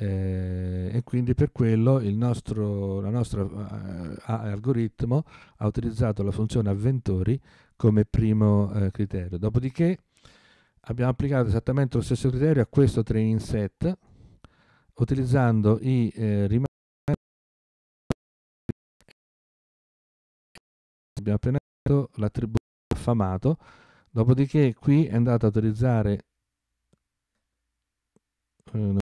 eh, e quindi per quello il nostro eh, algoritmo ha utilizzato la funzione avventori come primo eh, criterio. Dopodiché abbiamo applicato esattamente lo stesso criterio a questo training set utilizzando i eh, rimanenti abbiamo appena detto l'attributo affamato dopodiché qui è andato a utilizzare eh,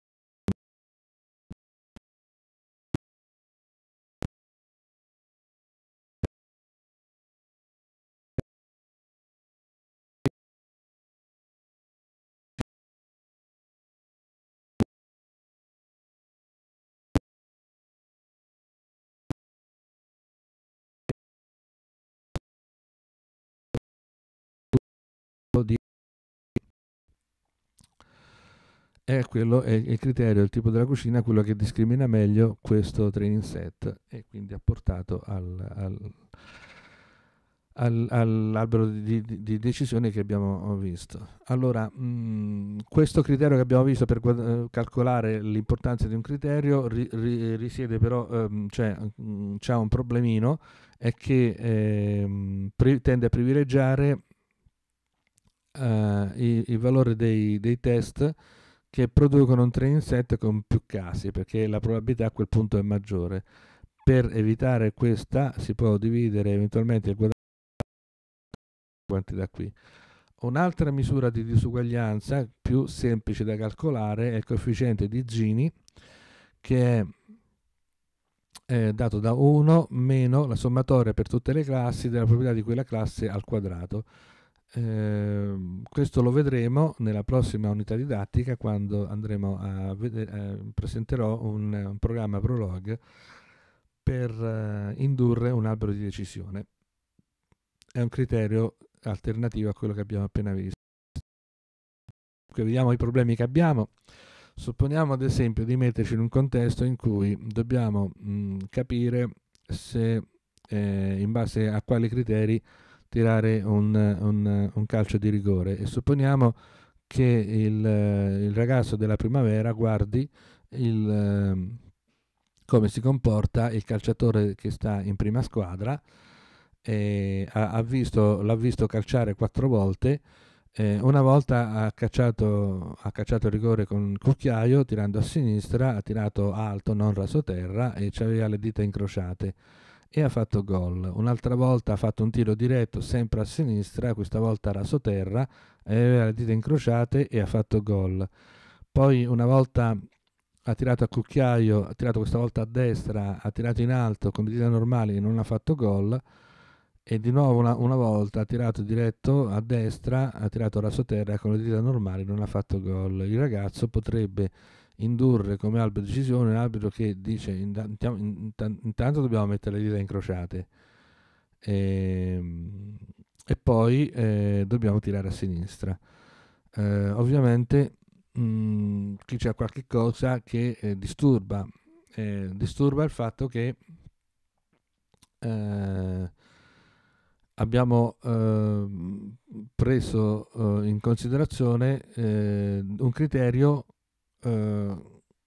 è, quello, è il criterio, il tipo della cucina, quello che discrimina meglio questo training set e quindi ha portato al, al, al, all'albero di, di, di, decisione che abbiamo visto. Allora, mh, mm, questo criterio che abbiamo visto per guad- eh, calcolare l'importanza di un criterio ri, ri, risiede però, ehm, cioè, mh, mm, c'è un problemino, è che ehm, pre- tende a privilegiare eh, i, i valori dei, dei test che producono un 3 in con più casi, perché la probabilità a quel punto è maggiore. Per evitare questa si può dividere eventualmente il guadagno da qui. Un'altra misura di disuguaglianza più semplice da calcolare è il coefficiente di Gini che è eh, dato da 1 meno la sommatoria per tutte le classi della proprietà di quella classe al quadrato. Ehm, questo lo vedremo nella prossima unità didattica quando andremo a vedere, eh, presenterò un, un, programma Prolog per eh, indurre un albero di decisione. È un criterio alternativo a quello che abbiamo appena visto. Qui vediamo i problemi che abbiamo. Supponiamo ad esempio di metterci in un contesto in cui dobbiamo mh, capire se eh, in base a quali criteri tirare un, un, un calcio di rigore e supponiamo che il, il ragazzo della primavera guardi il, ehm, come si comporta il calciatore che sta in prima squadra, eh, ha, ha visto, l'ha visto calciare quattro volte, eh, una volta ha cacciato, ha cacciato il rigore con il cucchiaio tirando a sinistra, ha tirato alto, non raso terra e aveva le dita incrociate e ha fatto gol. Un'altra volta ha fatto un tiro diretto, sempre a sinistra, questa volta rasoterra, eh, aveva le dita incrociate e ha fatto gol. Poi una volta ha tirato a cucchiaio, ha tirato questa volta a destra, ha tirato in alto con le dita normali e non ha fatto gol. E di nuovo una, una volta ha tirato diretto a destra, ha tirato rasoterra con le dita normali, non ha fatto gol. Il ragazzo potrebbe indurre come albero decisione un albero che dice intanto, intanto dobbiamo mettere le dita incrociate e, ehm, e poi eh, dobbiamo tirare a sinistra. Eh, ovviamente mh, mm, qui c'è qualche cosa che eh, disturba, eh, disturba il fatto che eh, abbiamo ehm, preso eh, in considerazione un criterio eh,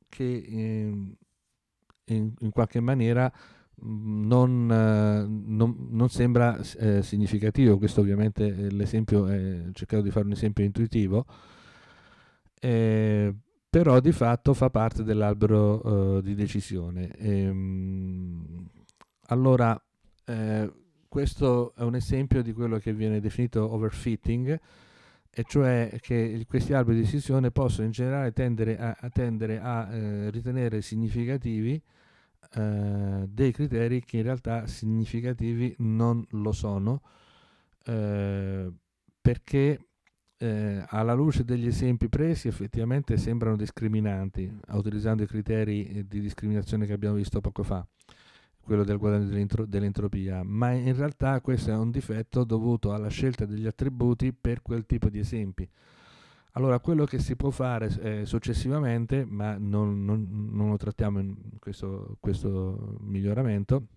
che ehm, in, in, qualche maniera mm, non, eh, non, non sembra eh, significativo, questo ovviamente eh, l'esempio è, cercato di fare un esempio intuitivo, eh, però di fatto fa parte dell'albero eh, di decisione. Ehm, allora, questo è un esempio di quello che viene definito overfitting, e cioè che questi alberi di decisione possono in generale tendere a, a, tendere a eh, ritenere significativi eh, dei criteri che in realtà significativi non lo sono, eh, perché eh, alla luce degli esempi presi effettivamente sembrano discriminanti, utilizzando i criteri di discriminazione che abbiamo visto poco fa quello del guadagno dell'entropia, ma in realtà questo è un difetto dovuto alla scelta degli attributi per quel tipo di esempi. Allora, quello che si può fare eh, successivamente, ma non, non, non, lo trattiamo in questo, questo miglioramento,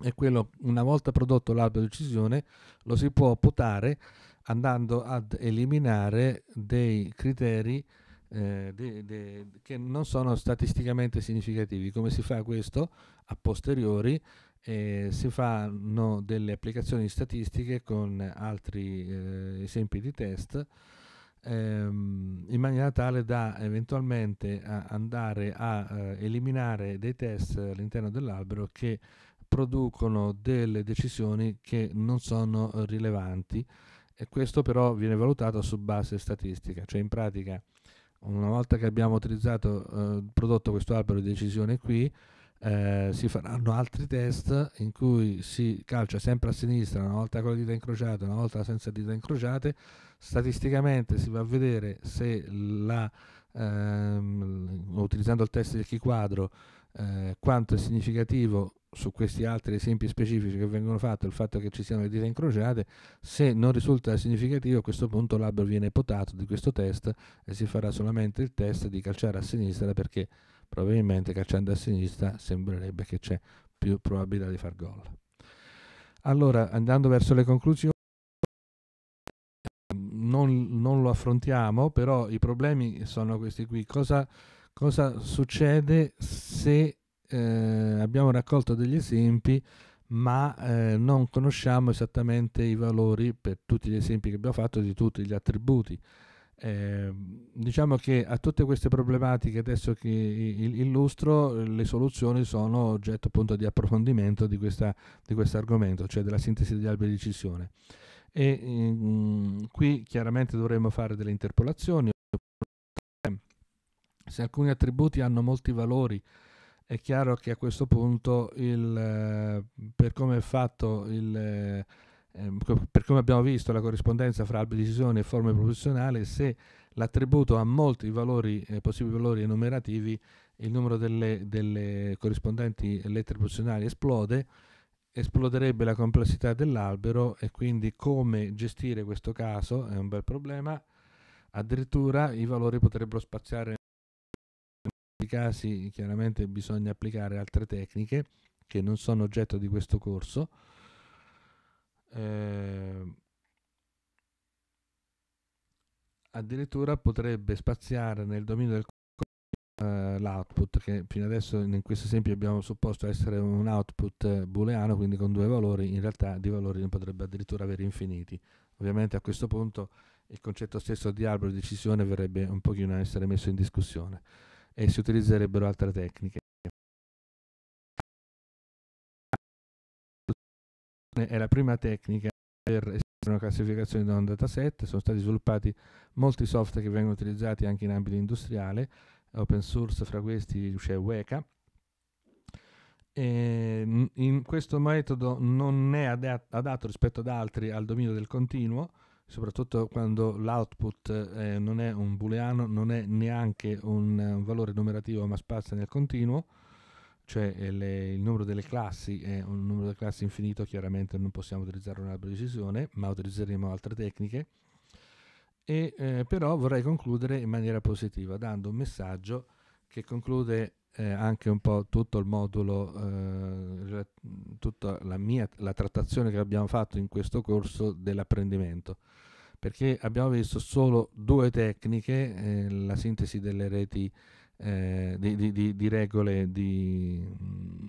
è quello, una volta prodotto l'albero di decisione, lo si può potare andando ad eliminare dei criteri eh, de, de, che non sono statisticamente significativi. Come si fa questo? A posteriori eh, si fanno delle applicazioni statistiche con altri eh, esempi di test ehm, in maniera tale da eventualmente a eh, andare a eh, eliminare dei test all'interno dell'albero che producono delle decisioni che non sono rilevanti e questo però viene valutato su base statistica, cioè in pratica una volta che abbiamo utilizzato, eh, prodotto questo albero di decisione qui, eh, si faranno altri test in cui si calcia sempre a sinistra, una volta con le dita incrociate, una volta senza dita incrociate. Statisticamente si va a vedere se la, ehm, utilizzando il test del chi quadro eh, quanto è significativo su questi altri esempi specifici che vengono fatti, il fatto che ci siano le dita incrociate, se non risulta significativo a questo punto l'albero viene potato di questo test e si farà solamente il test di calciare a sinistra perché probabilmente calciando a sinistra sembrerebbe che c'è più probabilità di far gol. Allora, andando verso le conclusioni, non, non lo affrontiamo, però i problemi sono questi qui. Cosa cosa succede se eh, abbiamo raccolto degli esempi ma eh, non conosciamo esattamente i valori per tutti gli esempi che abbiamo fatto di tutti gli attributi. Eh, diciamo che a tutte queste problematiche adesso che illustro le soluzioni sono oggetto appunto di approfondimento di, questo argomento, cioè della sintesi degli alberi di decisione. E, ehm, qui chiaramente dovremo fare delle interpolazioni. Se alcuni attributi hanno molti valori, è chiaro che a questo punto, il, eh, per come è fatto il, eh, ehm, per come abbiamo visto la corrispondenza fra albi di decisione e forme professionali, se l'attributo ha molti valori, eh, possibili valori enumerativi, il numero delle, delle, corrispondenti lettere professionali esplode, esploderebbe la complessità dell'albero e quindi come gestire questo caso è un bel problema. Addirittura i valori potrebbero spaziare casi chiaramente bisogna applicare altre tecniche che non sono oggetto di questo corso. Eh, addirittura potrebbe spaziare nel dominio del eh, l'output che fino adesso in questo esempio abbiamo supposto essere un output booleano quindi con due valori in realtà di valori ne potrebbe addirittura avere infiniti ovviamente a questo punto il concetto stesso di albero di decisione verrebbe un pochino a essere messo in discussione e si utilizzerebbero altre tecniche. È la prima tecnica per estrarre una classificazione da un dataset, sono stati sviluppati molti software che vengono utilizzati anche in ambito industriale, open source fra questi c'è E in questo metodo non è adatto rispetto ad altri al dominio del continuo, soprattutto quando l'output eh, non è un booleano, non è neanche un, eh, valore numerativo ma spazia nel continuo, cioè eh, le, il numero delle classi è un numero delle classi infinito, chiaramente non possiamo utilizzare un albero di decisione, ma utilizzeremo altre tecniche. E, eh, però vorrei concludere in maniera positiva, dando un messaggio che conclude eh, anche un po' tutto il modulo, eh, tutta la, mia, la trattazione che abbiamo fatto in questo corso dell'apprendimento, perché abbiamo visto solo due tecniche, eh, la sintesi delle reti eh, di, di, di, di, regole di,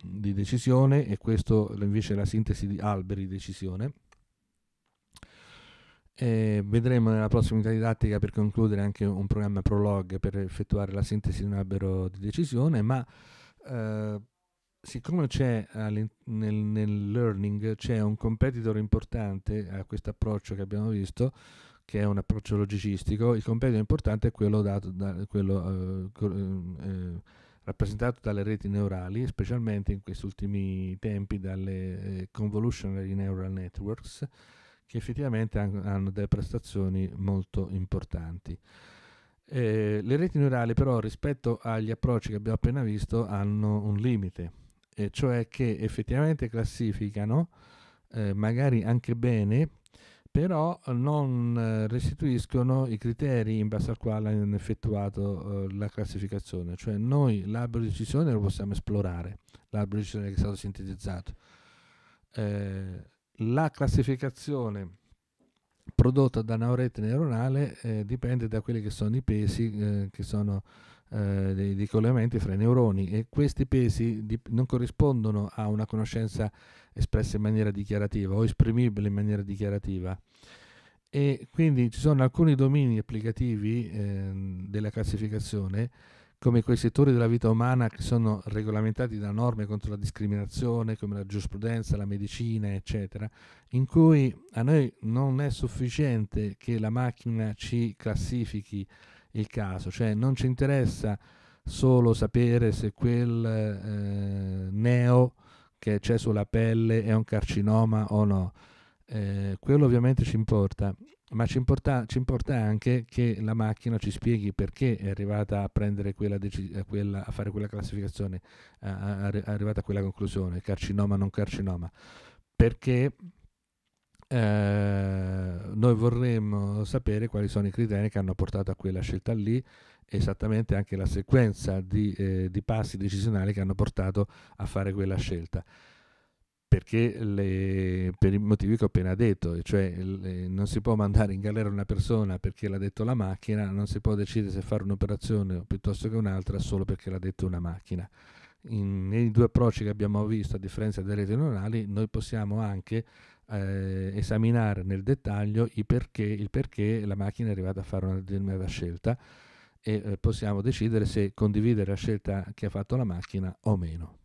decisione e questo invece è la sintesi di alberi di decisione e vedremo nella prossima unità didattica per concludere anche un programma prolog per effettuare la sintesi di un albero di decisione, ma eh, siccome c'è nel, nel, learning c'è un competitor importante a questo approccio che abbiamo visto, che è un approccio logicistico, il competitor importante è quello, dato da, quello eh, eh, rappresentato dalle reti neurali, specialmente in questi ultimi tempi dalle eh, convolutionary neural networks, che effettivamente hanno delle prestazioni molto importanti. Eh, le reti neurali però rispetto agli approcci che abbiamo appena visto hanno un limite, e cioè che effettivamente classificano, eh, magari anche bene, però non eh, restituiscono i criteri in base al quale hanno effettuato eh, la classificazione, cioè noi l'albero di decisione lo possiamo esplorare, l'albero di decisione che è stato sintetizzato. Eh, la classificazione prodotta da una rete neuronale eh, dipende da quelli che sono i pesi eh, che sono eh, dei, dei, collegamenti fra i neuroni e questi pesi di, non corrispondono a una conoscenza espressa in maniera dichiarativa o esprimibile in maniera dichiarativa e quindi ci sono alcuni domini applicativi ehm, della classificazione come quei settori della vita umana che sono regolamentati da norme contro la discriminazione, come la giurisprudenza, la medicina, eccetera, in cui a noi non è sufficiente che la macchina ci classifichi il caso, cioè non ci interessa solo sapere se quel eh, neo che c'è sulla pelle è un carcinoma o no. Eh, quello ovviamente ci importa ma ci importa, ci importa, anche che la macchina ci spieghi perché è arrivata a, quella dec- quella, a fare quella classificazione, è arrivata a quella conclusione, carcinoma non carcinoma, perché eh, noi vorremmo sapere quali sono i criteri che hanno portato a quella scelta lì, esattamente anche la sequenza di, eh, di passi decisionali che hanno portato a fare quella scelta perché le, per i motivi che ho appena detto, cioè le, eh, non si può mandare in galera una persona perché l'ha detto la macchina, non si può decidere se fare un'operazione piuttosto che un'altra solo perché l'ha detto una macchina. In, nei due approcci che abbiamo visto, a differenza delle reti neuronali, noi possiamo anche eh, esaminare nel dettaglio perché, il perché la macchina è arrivata a fare una determinata scelta e eh, possiamo decidere se condividere la scelta che ha fatto la macchina o meno.